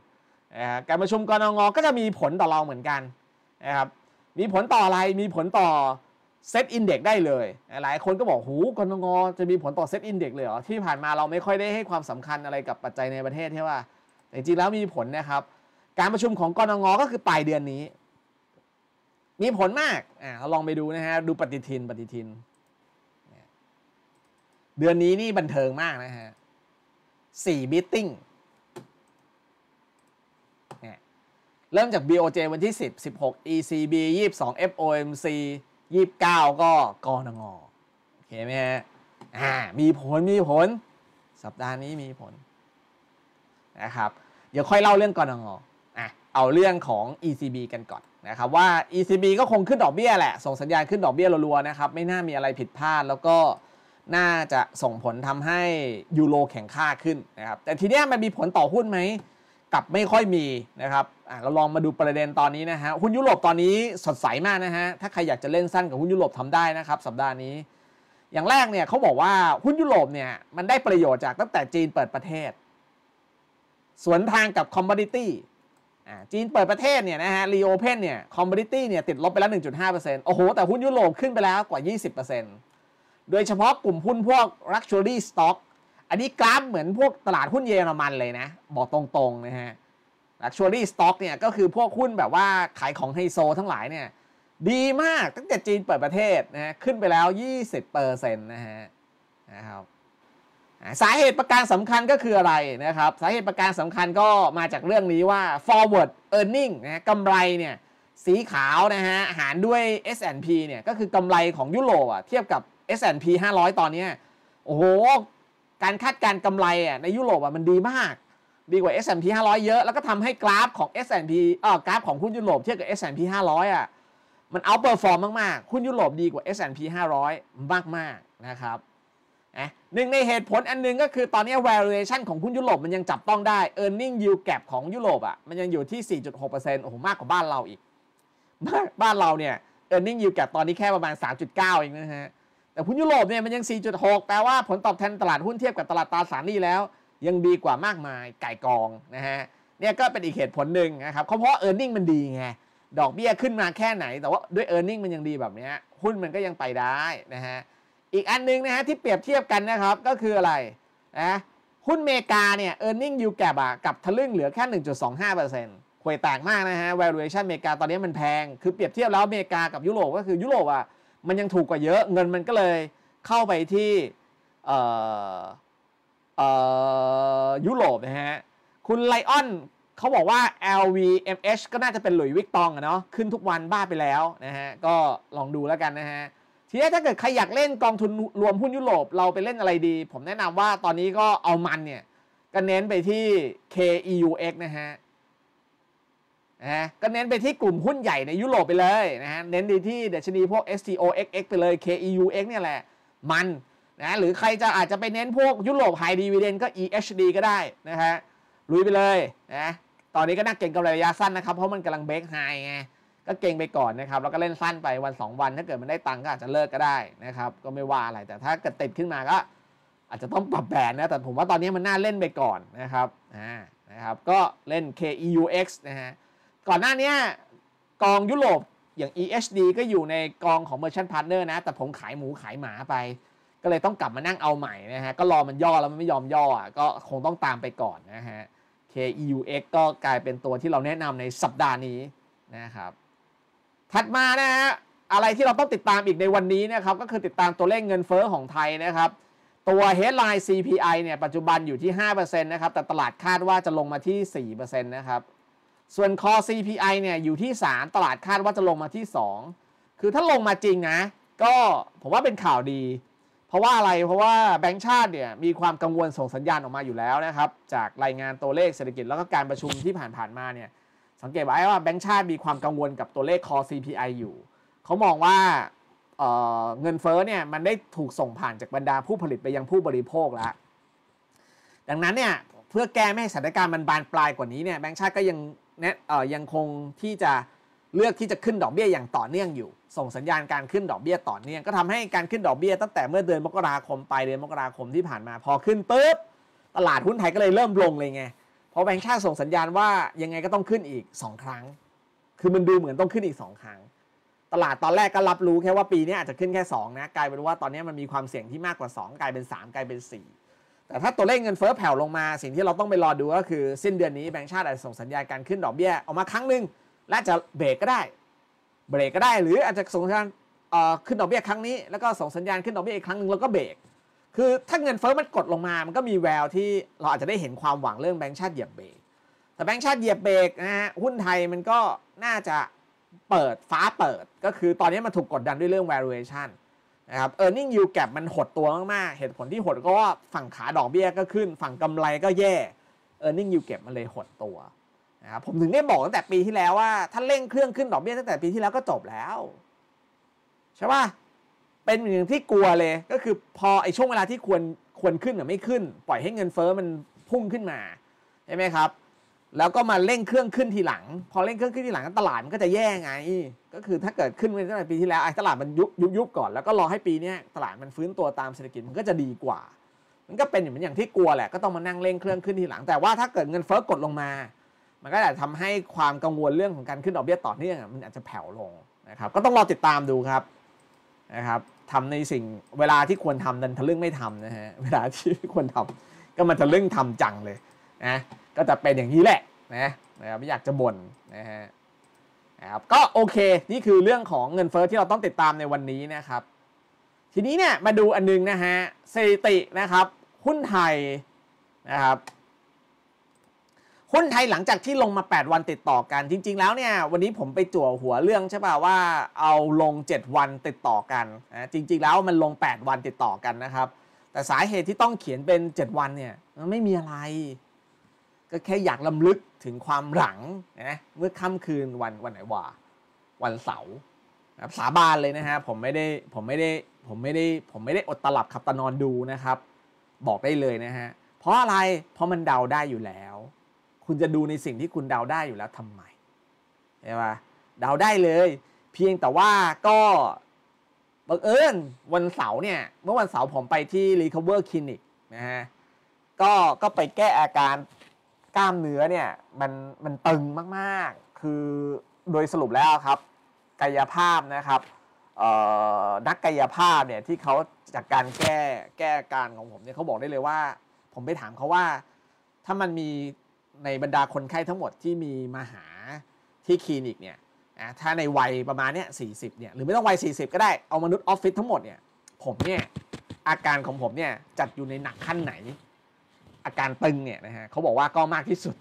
นะครับการประชุมกรงงก็จะมีผลต่อเราเหมือนกันนะครับมีผลต่ออะไรมีผลต่อเซตอินเด็กได้เลยหลายคนก็บอกหูกรงงจะมีผลต่อเซตอินเด็กเลยเหรอที่ผ่านมาเราไม่ค่อยได้ให้ความสำคัญอะไรกับปัจจัยในประเทศใช่ป่ะแต่จริงแล้วมีผลนะครับการประชุมของกรงงก็คือปลายเดือนนี้มีผลมากอ่าเราลองไปดูนะฮะดูปฏิทินปฏิทินเดือนนี้นี่บันเทิงมากนะฮะสี่มิ팅เริ่มจาก BOJ วันที่ 10 16 ECB 22 FOMC 29 ก็กนงโอเคไหมฮะ อ่า มีผล มีผล สัปดาห์นี้มีผลนะครับ เดี๋ยวค่อยเล่าเรื่องกนง อ่ะ เอาเรื่องของ ECB กันก่อนนะครับว่า ECB ก็คงขึ้นดอกเบี้ยแหละ ส่งสัญญาณขึ้นดอกเบี้ยรัวๆนะครับ ไม่น่ามีอะไรผิดพลาด แล้วก็น่าจะส่งผลทำให้ยูโรแข็งค่าขึ้นนะครับ แต่ทีเนี้ยมันมีผลต่อหุ้นไหมกับไม่ค่อยมีนะครับเราลองมาดูประเด็นตอนนี้นะฮะหุ้นยุโรปตอนนี้สดใสมากนะฮะถ้าใครอยากจะเล่นสั้นกับหุ้นยุโรปทำได้นะครับสัปดาห์นี้ อย่างแรกเนี่ยเขาบอกว่าหุ้นยุโรปเนี่ยมันได้ประโยชน์จากตั้งแต่จีนเปิดประเทศสวนทางกับคอมมอดิตี้จีนเปิดประเทศเนี่ยนะฮะรีโอเพนเนี่ยคอมมอดิตี้เนี่ยติดลบไปแล้ว 1.5%โอ้โหแต่หุ้นยุโรปขึ้นไปแล้วกว่า 20%โดยเฉพาะกลุ่มหุ้นพวก Luxury Stock อันนี้กราฟเหมือนพวกตลาดหุ้นเยอรมันเลยนะบอกตรงๆนะฮะ l u x u r y stock เนี่ยก็คือพวกหุ้นแบบว่าขายของไฮโซ ทั้งหลายเนี่ยดีมาก ตั้งแต่จีนเปิดประเทศนะฮะขึ้นไปแล้ว 20%นะฮะนะครับสาเหตุประการสำคัญก็คืออะไรนะครับ สาเหตุประการสำคัญก็มาจากเรื่องนี้ว่า forward earning นะกำไรเนี่ยสีขาวนะฮะหารด้วย S&P เนี่ยก็คือกำไรของยุโรปอะเทียบกับ S&P 500 ตอนนี้โอ้โหการคาดการกำไรอ่ะในยุโรปอ่ะมันดีมาก ดีกว่า S&P 500 เยอะ แล้วก็ทำให้กราฟของ s สแอ่อกราฟของหุ้นยุโรปเทียบกับ S&P 500อ่ะมันเอาเปอร์ฟอร์มมากๆหุ้นยุโรปดีกว่า S&P 500 มากกนะครับหนึ่งในเหตุผลอันนึงก็คือตอนนี้ valuation ของหุ้นยุโรปมันยังจับต้องได้ earning yield gap ของยุโรปอ่ะมันยังอยู่ที่ 4.6%โอ้โหมากกว่าบ้านเราอีก บ้านเราเนี่ย earning yield gap ตอนนี้แค่ประมาณ 3.9เองนะฮะแต่หุ้นยุโรปเนี่ยมันยัง 4.6 แปลว่าผลตอบแทนตลาดหุ้นเทียบกับตลาดตราสารหนี้แล้ว ยังดีกว่ามากมายไก่กองนะฮะเนี่ยก็เป็นอีกเหตุผลหนึ่งนะครับเพราะเออร์เน็งมันดีไงดอกเบี้ยขึ้นมาแค่ไหนแต่ว่าด้วยเออร์เน็งมันยังดีแบบนี้หุ้นมันก็ยังไปได้นะฮะอีกอันนึงนะฮะที่เปรียบเทียบกันนะครับ ก็คืออะไรนะหุ้นเมกาเนี่ยเออร์เน็งยูแกบะกับทะลึ่งเหลือแค่ 1.25%เเปอร์ซ็นตขควยแตกมากนะฮะ valuation เมกาตอนนี้มันแพงคือเปรียบเทียบแล้วเมกา กับยุโรปก็คือยุโรปอะมันยังถูกกว่าเยอะเงินมันก็เลยเข้าไปที่ยุโรปนะฮะ คุณไลออนเขาบอกว่า LVMH ก็น่าจะเป็นหลุยวิกตองอะเนาะ ขึ้นทุกวันบ้าไปแล้วนะฮะ ก็ลองดูแล้วกันนะฮะ ทีนี้ถ้าเกิดใครอยากเล่นกองทุนรวมหุ้นยุโรป เราไปเล่นอะไรดี ผมแนะนำว่าตอนนี้ก็เอามันเนี่ยก็เน้นไปที่ KEUX นะฮะนะก็เน้นไปที่กลุ่มหุ้นใหญ่ในยุโรปไปเลยนะฮะ เน้นไปที่เดชนีพวก STOXX ไปเลย KEUX เนี่ยแหละ มันนะ หรือใครจะอาจจะไปเน้นพวกยุโรปไฮดีวเดนก็ EHD ก็ได้นะฮะ ลุยไปเลยนะ ตอนนี้ก็น่าเก่งกับระยะสั้นนะครับ เพราะมันกำลังเบรกไฮไง ก็เก่งไปก่อนนะครับ แล้วก็เล่นสั้นไปวัน 2 วัน ถ้าเกิดมันได้ตังก็อาจจะเลิกก็ได้นะครับ ก็ไม่ว่าอะไร แต่ถ้าเกิดติดขึ้นมาก็ อาจจะต้องปรับแบนนะ แต่ผมว่าตอนนี้มันน่าเล่นไปก่อนนะครับ อ่า นะครับ ก็เล่น KEUX นะฮะก่อนหน้านี้กองยุโรปอย่าง EHD ก็อยู่ในกองของ Merchant Partner นะ แต่ผมขายหมูขายหมาไป ก็เลยต้องกลับมานั่งเอาใหม่นะฮะ ก็รอมันย่อแล้วมันไม่ยอมย่ออ่ะก็คงต้องตามไปก่อนนะฮะ KEUX ก็กลายเป็นตัวที่เราแนะนำในสัปดาห์นี้นะครับ ถัดมานะฮะอะไรที่เราต้องติดตามอีกในวันนี้นะครับ ก็คือติดตามตัวเลขเงินเฟอ้อของไทยนะครับ ตัว headline CPI เนี่ย ปัจจุบันอยู่ที่5%นะครับ แต่ตลาดคาดว่าจะลงมาที่4%นะครับส่วนคอ CPI เนี่ยอยู่ที่ 3 ตลาดคาดว่าจะลงมาที่ 2 คือถ้าลงมาจริงนะก็ผมว่าเป็นข่าวดี เพราะว่าอะไรเพราะว่าแบงค์ชาติเนี่ยมีความกังวลส่งสัญญาณออกมาอยู่แล้วนะครับจากรายงานตัวเลขเศรษฐกิจ แล้วก็การประชุมที่ผ่านๆมาเนี่ยสังเกตไว้ว่าแบงค์ชาติ มีความกังวลกับตัวเลขคอ CPI อยู่เขามองว่าเเงินเฟ้อเนี่ยมันได้ถูกส่งผ่านจากบรรดาผู้ผลิตไปยังผู้บริโภคแล้ว ดังนั้นเนี่ยเพื่อแก้ไม่ให้สถานการณ์มันบานปลายกว่านี้เนี่ยแบงค์ชาติก็ยังนะยังคงที่จะเลือกที่จะขึ้นดอกเบี้ยอย่างต่อเนื่องอยู่ ส่งสัญญาณการขึ้นดอกเบี้ยต่อเนื่องก็ทำให้การขึ้นดอกเบี้ยตั้งแต่เมื่อเดือนมกราคมไปเดือนมกราคมที่ผ่านมาพอขึ้นปุ๊บตลาดหุ้นไทยก็เลยเริ่มลงเลยไงพอแบงค์ชาติส่งสัญญาณว่ายังไงก็ต้องขึ้นอีก 2 ครั้ง คือมันดูเหมือนต้องขึ้นอีก 2 ครั้งตลาดตอนแรกก็รับรู้แค่ว่าปีนี้อาจจะขึ้นแค่2นะกลายเป็นว่าตอนนี้มันมีความเสี่ยงที่มากกว่า 2 กลายเป็น 3 กลายเป็น 4แต่ถ้าตัวเลขเงินเฟ้อแผ่วลงมาสิ่งที่เราต้องไปรอดูก็คือสิ้นเดือนนี้แบงก์ชาติอาจจะส่งสัญญาณการขึ้นดอกเบี้ยออกมาครั้งหนึ่งและจะเบรกก็ได้เบรกก็ได้หรืออาจจะส่งสัญญาณขึ้นดอกเบี้ยครั้งนี้แล้วก็ส่งสัญญาณขึ้นดอกเบี้ยอีกครั้งหนึ่งแล้วก็เบรกคือถ้าเงินเฟ้อมันกดลงมามันก็มีแววที่เราอาจจะได้เห็นความหวังเรื่องแบงก์ชาติเหยียบเบรกแต่แบงก์ชาติเหยียบเบรกนะฮะหุ้นไทยมันก็น่าจะเปิดฟ้าเปิด ก็คือตอนนี้มันถูกกดดันด้วยเรื่อง valuation ะครับเออร์เน็งยูแกรมันหดตัวมากๆ เหตุผลที่หดก็ว่าฝั่งขาดอกเบี้ยก็ขึ้นฝั่งกำไรก็แย่เออร์เน็งยูแกรมันเลยหดตัวนะครับผมถึงได้บอกตั้งแต่ปีที่แล้วว่า ถ้าเร่งเครื่องขึ้นดอกเบี้ยตั้งแต่ปีที่แล้วก็จบแล้ว ใช่ป่ะเป็นอย่างที่กลัวเลย ก็คือพอไอ้ช่วงเวลาที่ควรควรขึ้นหรือไม่ขึ้น ปล่อยให้เงินเฟอ้อมันพุ่งขึ้นมาใช่ไหมครับแล้วก็มาเร่งเครื่องขึ้นทีหลัง พอเร่งเครื่องขึ้นทีหลังตลาดมันก็จะแย่ไงก็คือถ้าเกิดขึ้นตั้งแต่ปีที่แล้วไอ้ตลาดมันยุบยุบยุบก่อนแล้วก็รอให้ปีนี้ตลาดมันฟื้นตัวตามเศรษฐกิจมันก็จะดีกว่า มันก็เป็นอย่างที่กลัวแหละก็ต้องมานั่งเร่งเครื่องขึ้นทีหลัง แต่ว่าถ้าเกิดเงินเฟ้อกดลงมา มันก็อาจจะทำให้ความกังวลเรื่องของการขึ้นดอกเบี้ยต่อเนื่องมันอาจจะแผ่วลงนะครับ ก็ต้องรอติดตามดูครับนะครับทำในสิ่งเวลาที่ควรทำดันทะลึ่งไม่ทำนะฮะเวลาที่ควรทำก็มันทะลึ่งทำจังเลยนะก็จะเป็นอย่างนี้แหละนะนะครับไม่อยากจะบ่นนะฮะนะครับก็โอเค นี่คือเรื่องของเงินเฟอ้อที่เราต้องติดตามในวันนี้นะครับ ทีนี้เนี่ยมาดูอันนึงนะฮะสถิตินะครับ หุ้นไทยนะครับหุ้นไทยหลังจากที่ลงมา 8 วันติดต่อกัน จริงๆ แล้วเนี่ยวันนี้ผมไปจั่วหัวเรื่องใช่ป่าว่าเอาลง 7 วันติดต่อกันนะจริง ๆ แล้วมันลง 8 วันติดต่อกันนะครับ แต่สาเหตุที่ต้องเขียนเป็น 7 วันเนี่ยมันไม่มีอะไรก็แค่อยากลํำลึกถึงความหลังนะเมื่อค่ำคืนวันวันไหนวะวันเสาร์สาบานเลยนะฮะผมไม่ได้ผมไม่ได้ผมไม่ได้ผมไม่ได้อดตลับขับตะนอนดูนะครับ บอกได้เลยนะฮะเพราะอะไรเพราะมันเดาได้อยู่แล้ว คุณจะดูในสิ่งที่คุณเดาได้อยู่แล้วทำไมใช่ปะเดาได้เลย เพียงแต่ว่าก็บังเอิญวันเสาร์เนี่ยเมื่อวันเสาร์ผมไปที่ Recover Clinic นะฮะก็ก็ไปแก้อาการกล้ามเนื้อเนี่ยมันมันตึงมากๆ คือโดยสรุปแล้วครับ กายภาพนะครับนักกายภาพเนี่ยที่เขาจากการแก้แก้การของผมเนี่ยเขาบอกได้เลยว่า ผมไปถามเขาว่าถ้ามันมีในบรรดาคนไข้ทั้งหมดที่มีมาหาที่คลินิกเนี่ยถ้าในวัยประมาณเนี้ยสี่สิบเนี่ยหรือไม่ต้องวัยสี่สิบก็ได้ เอามนุษย์ออฟฟิศทั้งหมดเนี่ยผมเนี่ยอาการของผมเนี่ยจัดอยู่ในหนักขั้นไหนอาการตึงเนี่ยนะฮะเขาบอกว่าก็มากที่สุด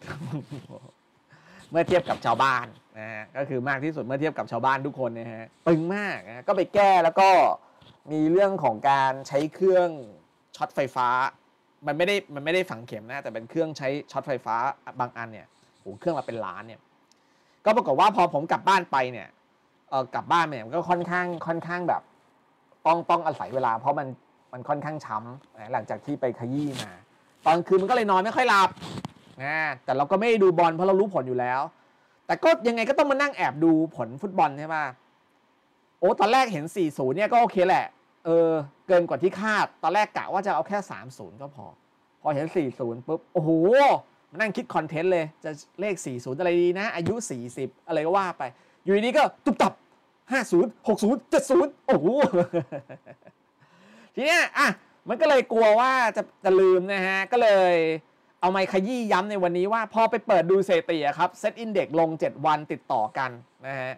เมื่อเทียบกับชาวบ้านนะฮะก็คือมากที่สุดเมื่อเทียบกับชาวบ้านทุกคนนะฮะตึงมากนะก็ไปแก้แล้วก็มีเรื่องของการใช้เครื่องช็อตไฟฟ้า มันไม่ได้มันไม่ได้ฝังเข็มนะ แต่เป็นเครื่องใช้ช็อตไฟฟ้าบางอันเนี่ยโอ้เครื่องละเป็นล้านเนี่ย ก็ปรากฏว่าพอผมกลับบ้านไปเนี่ยเออกลับบ้านเนี่ยก็ค่อนข้างค่อนข้างแบบต้องต้องอาศัยเวลาเพราะมันมันค่อนข้างช้ำหลังจากที่ไปขยี้มาตอนคืนมันก็เลยนอนไม่ค่อยหลับนะแต่เราก็ไม่ได้ดูบอลเพราะเรารู้ผลอยู่แล้ว แต่ก็ยังไงก็ต้องมานั่งแอบดูผลฟุตบอลใช่ไหม โอ้ ตอนแรกเห็น 4-0 เนี่ยก็โอเคแหละ เออ เกินกว่าที่คาด ตอนแรกกะว่าจะเอาแค่ 3-0 ก็พอ พอเห็น 4-0ปุ๊บ โอ้โห มานั่งคิดคอนเทนต์เลย จะเลข 40 อะไรดีนะ อายุ 40 อะไรก็ว่าไป อยู่ดีก็ตุบตับ50 60 70โอ้โห ทีเนี้ยอ่ะมันก็เลยกลัวว่าจะจะลืมนะฮะก็เลยเอาไมค์ขยี้ย้ำในวันนี้ว่าพอไปเปิดดูเสฐีครับเซตอินเด็กลง 7 วันติดต่อกันนะฮะ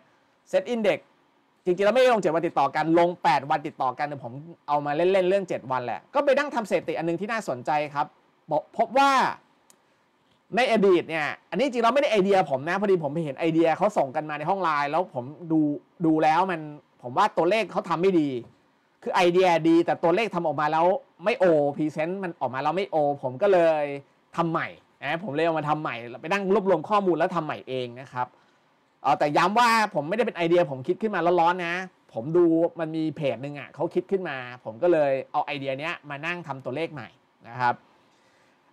เซตอินเด็กจริงๆแล้วไม่ได้ลง 7 วันติดต่อกันลง 8 วันติดต่อกันแต่ผมเอามาเล่นๆเรื่อง 7 วันแหละก็ไปนั่งทำเสฐีอันนึงที่น่าสนใจครับบอกพบว่า ในอดีตเนี่ยอันนี้จริงเราไม่ได้ไอเดียผมนะพอดีผมไปเห็นไอเดียเขาส่งกันมาในห้องไลน์ แล้วผมดูดูแล้วมันผมว่าตัวเลขเขาทำไม่ดีคือไอเดียดีแต่ตัวเลขทำออกมาแล้วไม่โอพรีเซนต์มันออกมาแล้วไม่โอ ผมก็เลยทำใหม่นะผมเลยเอามาทำใหม่ไปนั่งรวบรวมข้อมูลแล้วทำใหม่เองนะครับเออแต่ย้ำว่าผมไม่ได้เป็นไอเดีย ผมคิดขึ้นมาร้อนๆนะ ผมดูมันมีเพจหนึ่งอ่ะเขาคิดขึ้นมาผมก็เลยเอาไอเดียเนี้ยมานั่งทำตัวเลขใหม่นะครับ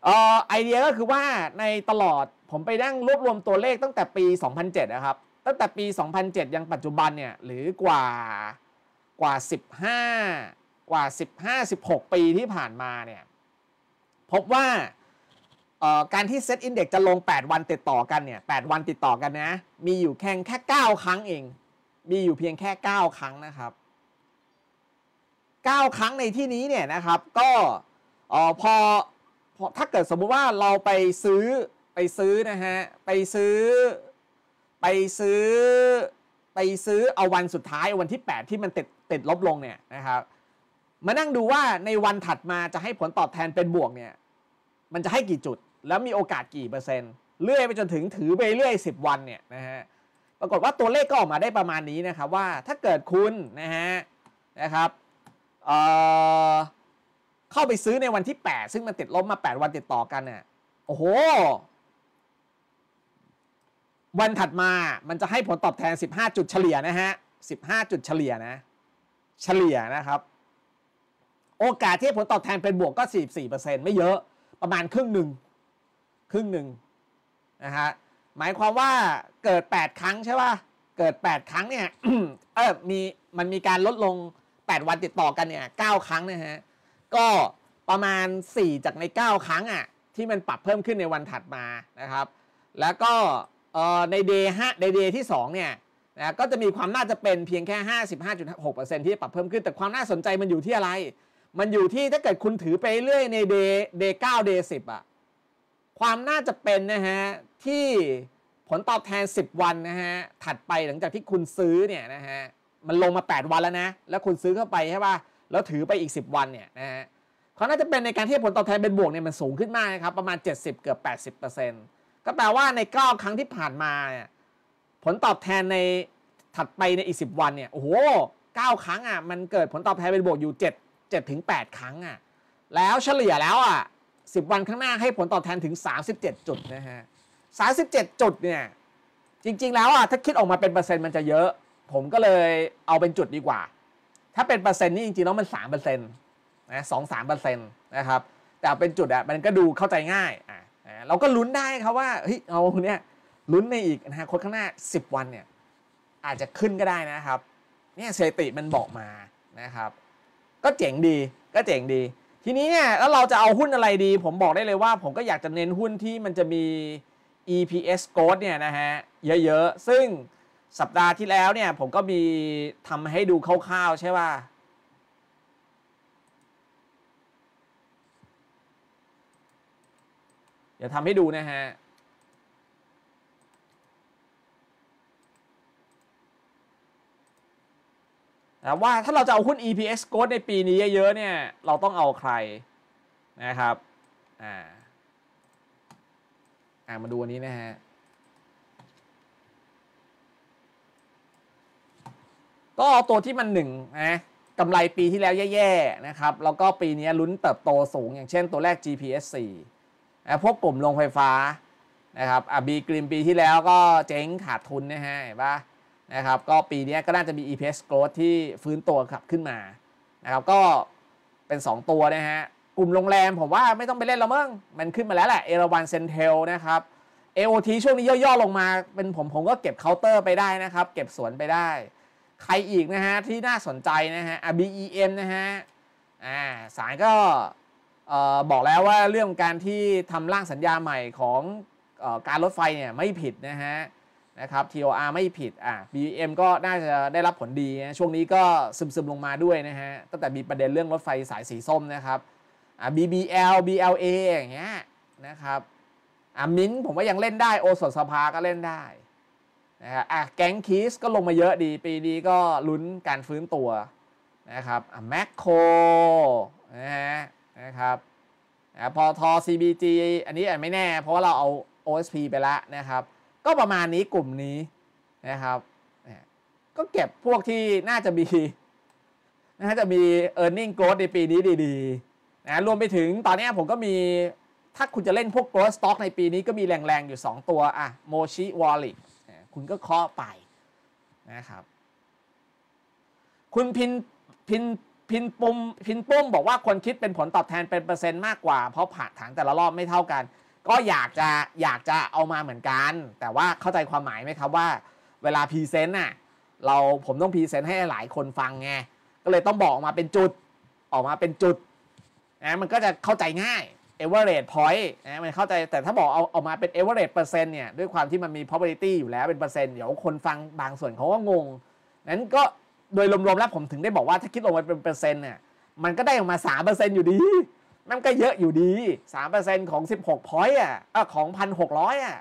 เออไอเดียก็คือว่าในตลอดผมไปนั่งรวบรวมตัวเลขตั้งแต่ปี 2007นะครับตั้งแต่ปี 2007ยังปัจจุบันเนี่ยหรือกว่ากว่า15กว่า 15-16 ปีที่ผ่านมาเนี่ยพบว่าการที่เซตอินเด็กจะลง 8 วันติดต่อกันเนี่ย8วันติดต่อกันนะมีอยู่แค่แค่ 9 ครั้งเองมีอยู่เพียงแค่ 9 ครั้งนะครับ 9 ครั้งในที่นี้เนี่ยนะครับ ก็พอ ถ้าเกิดสมมุติว่าเราไปซื้อไปซื้อนะฮะ ไปซื้อไปซื้อไปซื้อเอาวันสุดท้ายวันที่ 8 ที่มันติดติดลบลงเนี่ยนะครับมานั่งดูว่าในวันถัดมาจะให้ผลตอบแทนเป็นบวกเนี่ยมันจะให้กี่จุด แล้วมีโอกาสกี่เปอร์เซ็นต์เลื่อยไปจนถึงถือไปเรื่อย10 วันเนี่ยนะฮะปรากฏว่าตัวเลขก็ออกมาได้ประมาณนี้นะครับว่าถ้าเกิดคุณนะฮะนะครับเเข้าไปซื้อในวันที่ 8 ซึ่งมันติดลบมา 8วันติดต่อกันเนี่ยโอ้โหวันถัดมา มันจะให้ผลตอบแทน15จุดเฉลี่ยนะฮะ15จุดเฉลี่ยนะ เฉลี่ยนะครับ โอกาสที่ผลตอบแทนเป็นบวกก็44%ไม่เยอะ ประมาณครึ่งหนึ่ง ครึ่งหนึ่งนะฮะ หมายความว่าเกิด8ครั้งใช่ป่ะเกิด 8 ครั้งเนี่ย เออมี มันมีการลดลง 8 วันติดต่อกันเนี่ย 9 ครั้งนะฮะ ก็ประมาณ 4 จากใน9ครั้งอะ่ะที่มันปรับเพิ่มขึ้นในวันถัดมา นะครับ แล้วก็ในเดย์ห้าในเดย์ที่2เนี่ยนะก็จะมีความน่าจะเป็นเพียงแค่ 55.6%ที่ปรับเพิ่มขึ้นแต่ความน่าสนใจมันอยู่ที่อะไร มันอยู่ที่ถ้าเกิดคุณถือไปเรื่อยในเดย์เดย์เก้าเดย์สิบอะความน่าจะเป็นนะฮะที่ผลตอบแทน 10 วันนะฮะถัดไปหลังจากที่คุณซื้อเนี่ยนะฮะมันลงมา 8 วันแล้วนะแล้วคุณซื้อเข้าไปใช่ป่ะแล้วถือไปอีก 10 วันเนี่ยนะฮะเขาน่าจะเป็นในการที่ผลตอบแทนเป็นบวกเนี่ยมันสูงขึ้นมากนะครับประมาณ70เกือบ80%เก็แปลว่าใน 9 ครั้งที่ผ่านมาเนี่ยผลตอบแทนในถัดไปในอีกสิบวันเนี่ยโอ้โหเก้าครั้งอ่ะมันเกิดผลตอบแทนเป็นบวกอยู่เจ็ดเจ็ดถึงแปดครั้งอ่ะแล้วเฉลี่ยแล้วอ่ะสิบวันข้างหน้าให้ผลตอบแทนถึงส7ามิบเจ็ดจุดนะฮะส7ามิบเจ็ดจุดเนี่ยจริงๆแล้วอ่ะถ้าคิดออกมาเป็นเปอร์เซ็นต์มันจะเยอะ ผมก็เลยเอาเป็นจุดดีกว่า ถ้าเป็นเปอร์เซ็นต์นี่จริงๆแล้วมันสามเปอร์เซ็นต์นะสองสามเปอร์เซ็นต์นะครับแต่เป็นจุดอ่ะมันก็ดูเข้าใจง่ายอ่ะเราก็ลุ้นได้ครับว่า เฮ้ยเอาเนี่ยลุ้นในอีกนะฮะคนข้างหน้า 10 วันเนี่ย อาจจะขึ้นก็ได้นะครับ เนี่ยสซติมันบอกมานะครับ ก็เจ๋งดีก็เจ๋งดี ทีนี้เนี่ยแล้วเราจะเอาหุ้นอะไรดี ผมบอกได้เลยว่าผมก็อยากจะเน้นหุ้นที่มันจะมี EPS g r o w เนี่ยนะฮะเยอะๆ ซึ่งสัปดาห์ที่แล้วเนี่ยผมก็มีทำให้ดูคร่าวๆใช่ว่าเดี๋ยวทำให้ดูนะฮะแต่ว่าถ้าเราจะเอาหุ้น EPS โกดในปีนี้เยอะๆเนี่ย เราต้องเอาใครนะครับอ่าอ่า มาดูอันนี้นะฮะ ก็เอาตัวที่มันหนึ่งนะกำไรปีที่แล้วแย่ๆ นะครับ แล้วก็ปีนี้ลุ้นเติบโตสูงอย่างเช่นตัวแรก GPS 4นะพวกกลุ่มโรงไฟฟ้านะครับอ่ะบีกริมปีที่แล้วก็เจ๊งขาดทุนนะฮะเห็นปะนะครับ ก็ปีนี้ก็น่าจะมี EPS growth ที่ฟื้นตัวขับขึ้นมา นะครับ ก็เป็น 2 ตัวนะฮะ กลุ่มโรงแรมผมว่าไม่ต้องไปเล่นแล้วมั้งมันขึ้นมาแล้วแหละ เอราวันเซนเทลนะครับ AOT ช่วงนี้ย่อๆลงมา เป็นผมผมก็เก็บเคาน์เตอร์ไปได้นะครับ เก็บสวนไปได้ ใครอีกนะฮะที่น่าสนใจนะฮะ BEM นะฮะ อ่า สายก็บอกแล้วว่าเรื่องการที่ทำร่างสัญญาใหม่ของออการรถไฟเนี่ยไม่ผิดนะฮะนะครับ TOR ไม่ผิดอ่ะ BM ก็น่าจะได้รับผลดีนะช่วงนี้ก็ซึมๆลงมาด้วยนะฮะ ตั้งแต่มีประเด็นเรื่องรถไฟสายสีส้มนะครับอ่ะ BBL BLA อย่างเงี้ยนะครับอ่ะมิ้นผมว่ายังเล่นได้โอสถสภาก็เล่นได้นะฮะอ่ะแก๊งคีสก็ลงมาเยอะดี ปีนี้ก็ลุ้นการฟื้นตัวนะครับอ่ะแมคโครนะฮะนะครับนะพอทอ CBG อันนี้อาจไม่แน่ เพราะว่าเราเอา OSP ไปแล้วนะครับ ก็ประมาณนี้กลุ่มนี้นะครับก็เก็บพวกที่น่าจะมีน่าจะมี e a r n i n g growth ในปีนี้ดีๆนะรวมไปถึงตอนนี้ผมก็มีถ้าคุณจะเล่นพวก growth stock ในปีนี้ก็มีแรงๆอยู่ 2 ตัวอ่ะโมชิวอลลิคุณก็เคาะไปนะครับ คุณพินพินพินปุมพินปุ้มบอกว่าคนคิดเป็นผลตอบแทนเป็นเปอร์เซ็นต์มากกว่าเพราะผ่าถังแต่ละรอบไม่เท่ากัน ก็อยากจะอยากจะเอามาเหมือนกัน แต่ว่าเข้าใจความหมายไหมครับว่าเวลาพรีเซนต์น่ะเราผมต้องพรีเซนต์ให้หลายคนฟังไงก็เลยต้องบอกออกมาเป็นจุดออกมาเป็นจุดนะมันก็จะเข้าใจง่ายเเอวอร์เร e พอยต์นะมันเข้าใจแต่ถ้าบอกเอาออกมาเป็นเอเวอร์เปอร์เซ็นต์เนี่ยด้วยความที่มันมี probability อยู่แล้วเป็นเปอร์เซ็นต์เดี๋ยวคนฟังบางส่วนเขาก็งงนั้นก็โดยรวมๆแล้วผมถึงได้บอกว่า ถ้าคิดลงไปเป็นเปอร์เซ็นต์เนี่ยมันก็ได้ออกมาสามเปอร์เซ็นต์อยู่ดีมันก็เยอะอยู่ดีสามเปอร์เซ็นต์ของสิบหกพอยต์อ่ะของพันหกร้อยอ่ะ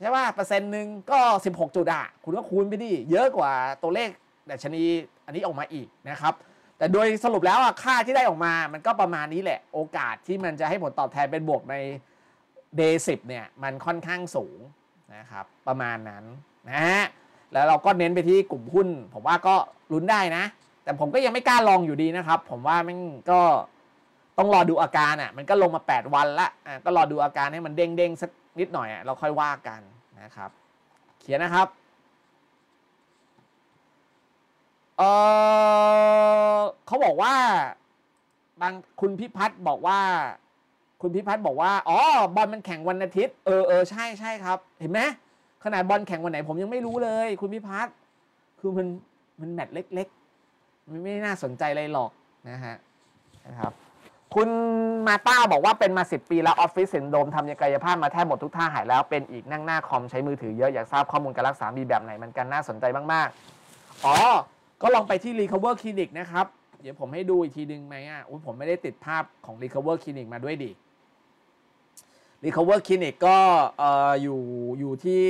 ใช่ป่ะเปอร์เซ็นต์หนึ่งก็สิบหกจุดอ่ะ คุณก็คูณไปดิเยอะกว่าตัวเลขดัชนีอันนี้ออกมาอีกนะครับ แต่โดยสรุปแล้วอ่ะค่าที่ได้ออกมามันก็ประมาณนี้แหละโอกาสที่มันจะให้ผลตอบแทนเป็นบวกในย์สิบเนี่ยมันค่อนข้างสูงนะครับประมาณนั้นนะฮะแล้วเราก็เน้นไปที่กลุ่มหุ้นผมว่าก็ลุ้นได้นะ แต่ผมก็ยังไม่กล้าลองอยู่ดีนะครับ ผมว่ามันก็ต้องรอดูอาการอ่ะมันก็ลงมา 8 วันละอ่ะก็รอดูอาการให้มันเด้งเด้งสักนิดหน่อยอ่ะเราค่อยว่ากันนะครับ เขียนนะครับเออเขาบอกว่า บางคุณพิพัฒน์บอกว่า คุณพิพัฒน์บอกว่าอ๋อบอลมันแข่งวันอาทิตย์ เออเออใช่ใช่ครับ เห็นไหมขนาดบอลแข่งวันไหนผมยังไม่รู้เลย คุณพิพัฒน์คือมันมันแมตช์เล็กๆไม่ไม่น่าสนใจเลยหรอกนะฮะนะครับคุณมาต้าบอกว่า เป็นมาสิบปีแล้วออฟฟิศเซนโดมทำยกายภาพมาแทบหมดทุกท่าหายแล้วเป็นอีกนั่งหน้าคอมใช้มือถือเยอะอยากทราบข้อมูลการรักษามีแบบไหน มันกันน่าสนใจมากๆ อ๋อ ก็ลองไปที่ Recover Clinic นะครับเดี๋ยวผมให้ดูอีกทีหนึ่งไหมอ่ะผมไม่ได้ติดภาพของ Recover Clinic มาด้วยดิรีคอเวอร์คลินิกก็อยู่อยู่ที่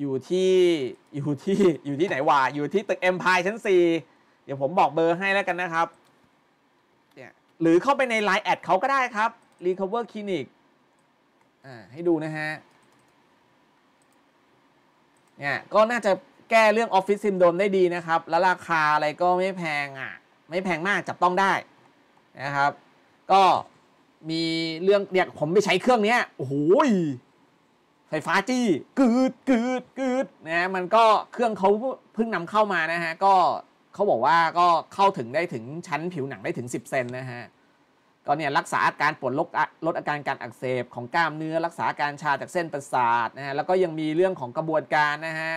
อยู่ที่อยู่ที่อยู่ที่ไหนวะอยู่ที่ตึกเอ็มพายชั้น 4 เดี๋ยวผมบอกเบอร์ให้แล้วกันนะครับเนี่ยหรือเข้าไปใน Line แอดเขาก็ได้ครับ Recover Clinic อ่าให้ดูนะฮะเนี่ยก็น่าจะแก้เรื่องออฟฟิศซิมโดมได้ดีนะครับ แล้วราคาอะไรก็ไม่แพงอ่ะ ไม่แพงมากจับต้องได้นะครับ ก็มีเรื่องเนี่ยผมไปใช้เครื่องเนี้ยโอ้โหไฟฟ้าจี้กืดกืดกืดนะมันก็เครื่องเขาเพิ่งนำเข้ามานะฮะก็เขาบอกว่าก็เข้าถึงได้ถึงชั้นผิวหนังได้ถึง 10 เซนนะฮะก็เนี่ยรักษาอาการปวดลดลดอาการการอักเสบของกล้ามเนื้อ รักษาการชาจากเส้นประสาทนะฮะแล้วก็ยังมีเรื่องของกระบวนการนะฮะ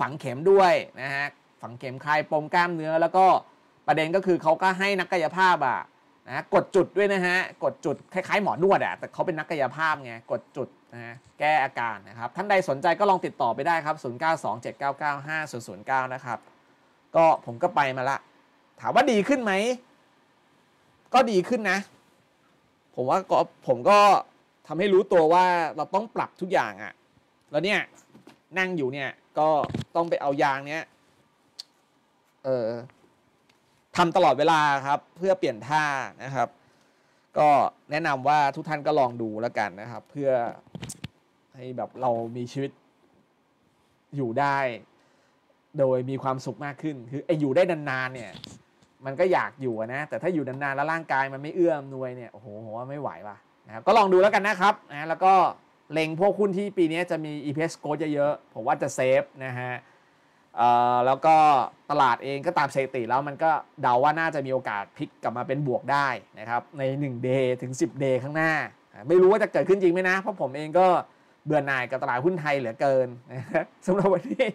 ฝังเข็มด้วยนะฮะฝังเข็มคลายปมกล้ามเนื้อ แล้วก็ประเด็นก็คือเขาก็ให้นักกายภาพอ่ะนะกดจุดด้วยนะฮะ กดจุดคล้ายๆหมอนวดอะแต่เขาเป็นนักกายภาพไง กดจุดนะฮะ แก้อาการนะครับ ท่านใดสนใจก็ลองติดต่อไปได้ครับ 0927995009 นะครับ ก็ผมก็ไปมาละ ถามว่าดีขึ้นไหม ก็ดีขึ้นนะ ผมว่าก็ผมก็ทำให้รู้ตัวว่าเราต้องปรับทุกอย่างอะ แล้วเนี่ย นั่งอยู่เนี่ย ก็ต้องไปเอายางเนี้ยเออทำตลอดเวลาครับเพื่อเปลี่ยนท่านะครับ ก็แนะนำว่าทุกท่านก็ลองดูแล้วกันนะครับ เพื่อให้แบบเรามีชีวิตอยู่ได้ โดยมีความสุขมากขึ้นคือไอ้อยู่ได้นานๆเนี่ยมันก็อยากอยู่นะแต่ถ้าอยู่นานๆ แล้วร่างกายมันไม่เอื้อมนวยเนี่ยโอ้โหว่าไม่ไหวว่ะนะครับก็ลองดูแล้วกันนะครับนะแล้วก็ เล็งพวกหุ้นที่ปีนี้จะมี EPS โค o w เยอะๆผมว่าจะเซฟนะฮะแล้วก็ตลาดเองก็ตามสถิติแล้วมันก็เดาว่า น่าจะมีโอกาสพลิกกลับมาเป็นบวกได้นะครับใน1 day ถึง10 day ข้างหน้า ไม่รู้ว่าจะเกิดขึ้นจริงไหมนะ เพราะผมเองก็เบื่อหน่ายกับตลาดหุ้นไทยเหลือเกินสำหรับวันนี้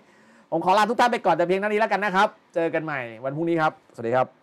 ผมขอลาทุกท่านไปก่อนแต่เพียงเท่านี้แล้วกันนะครับ เจอกันใหม่วันพรุ่งนี้ครับ สวัสดีครับ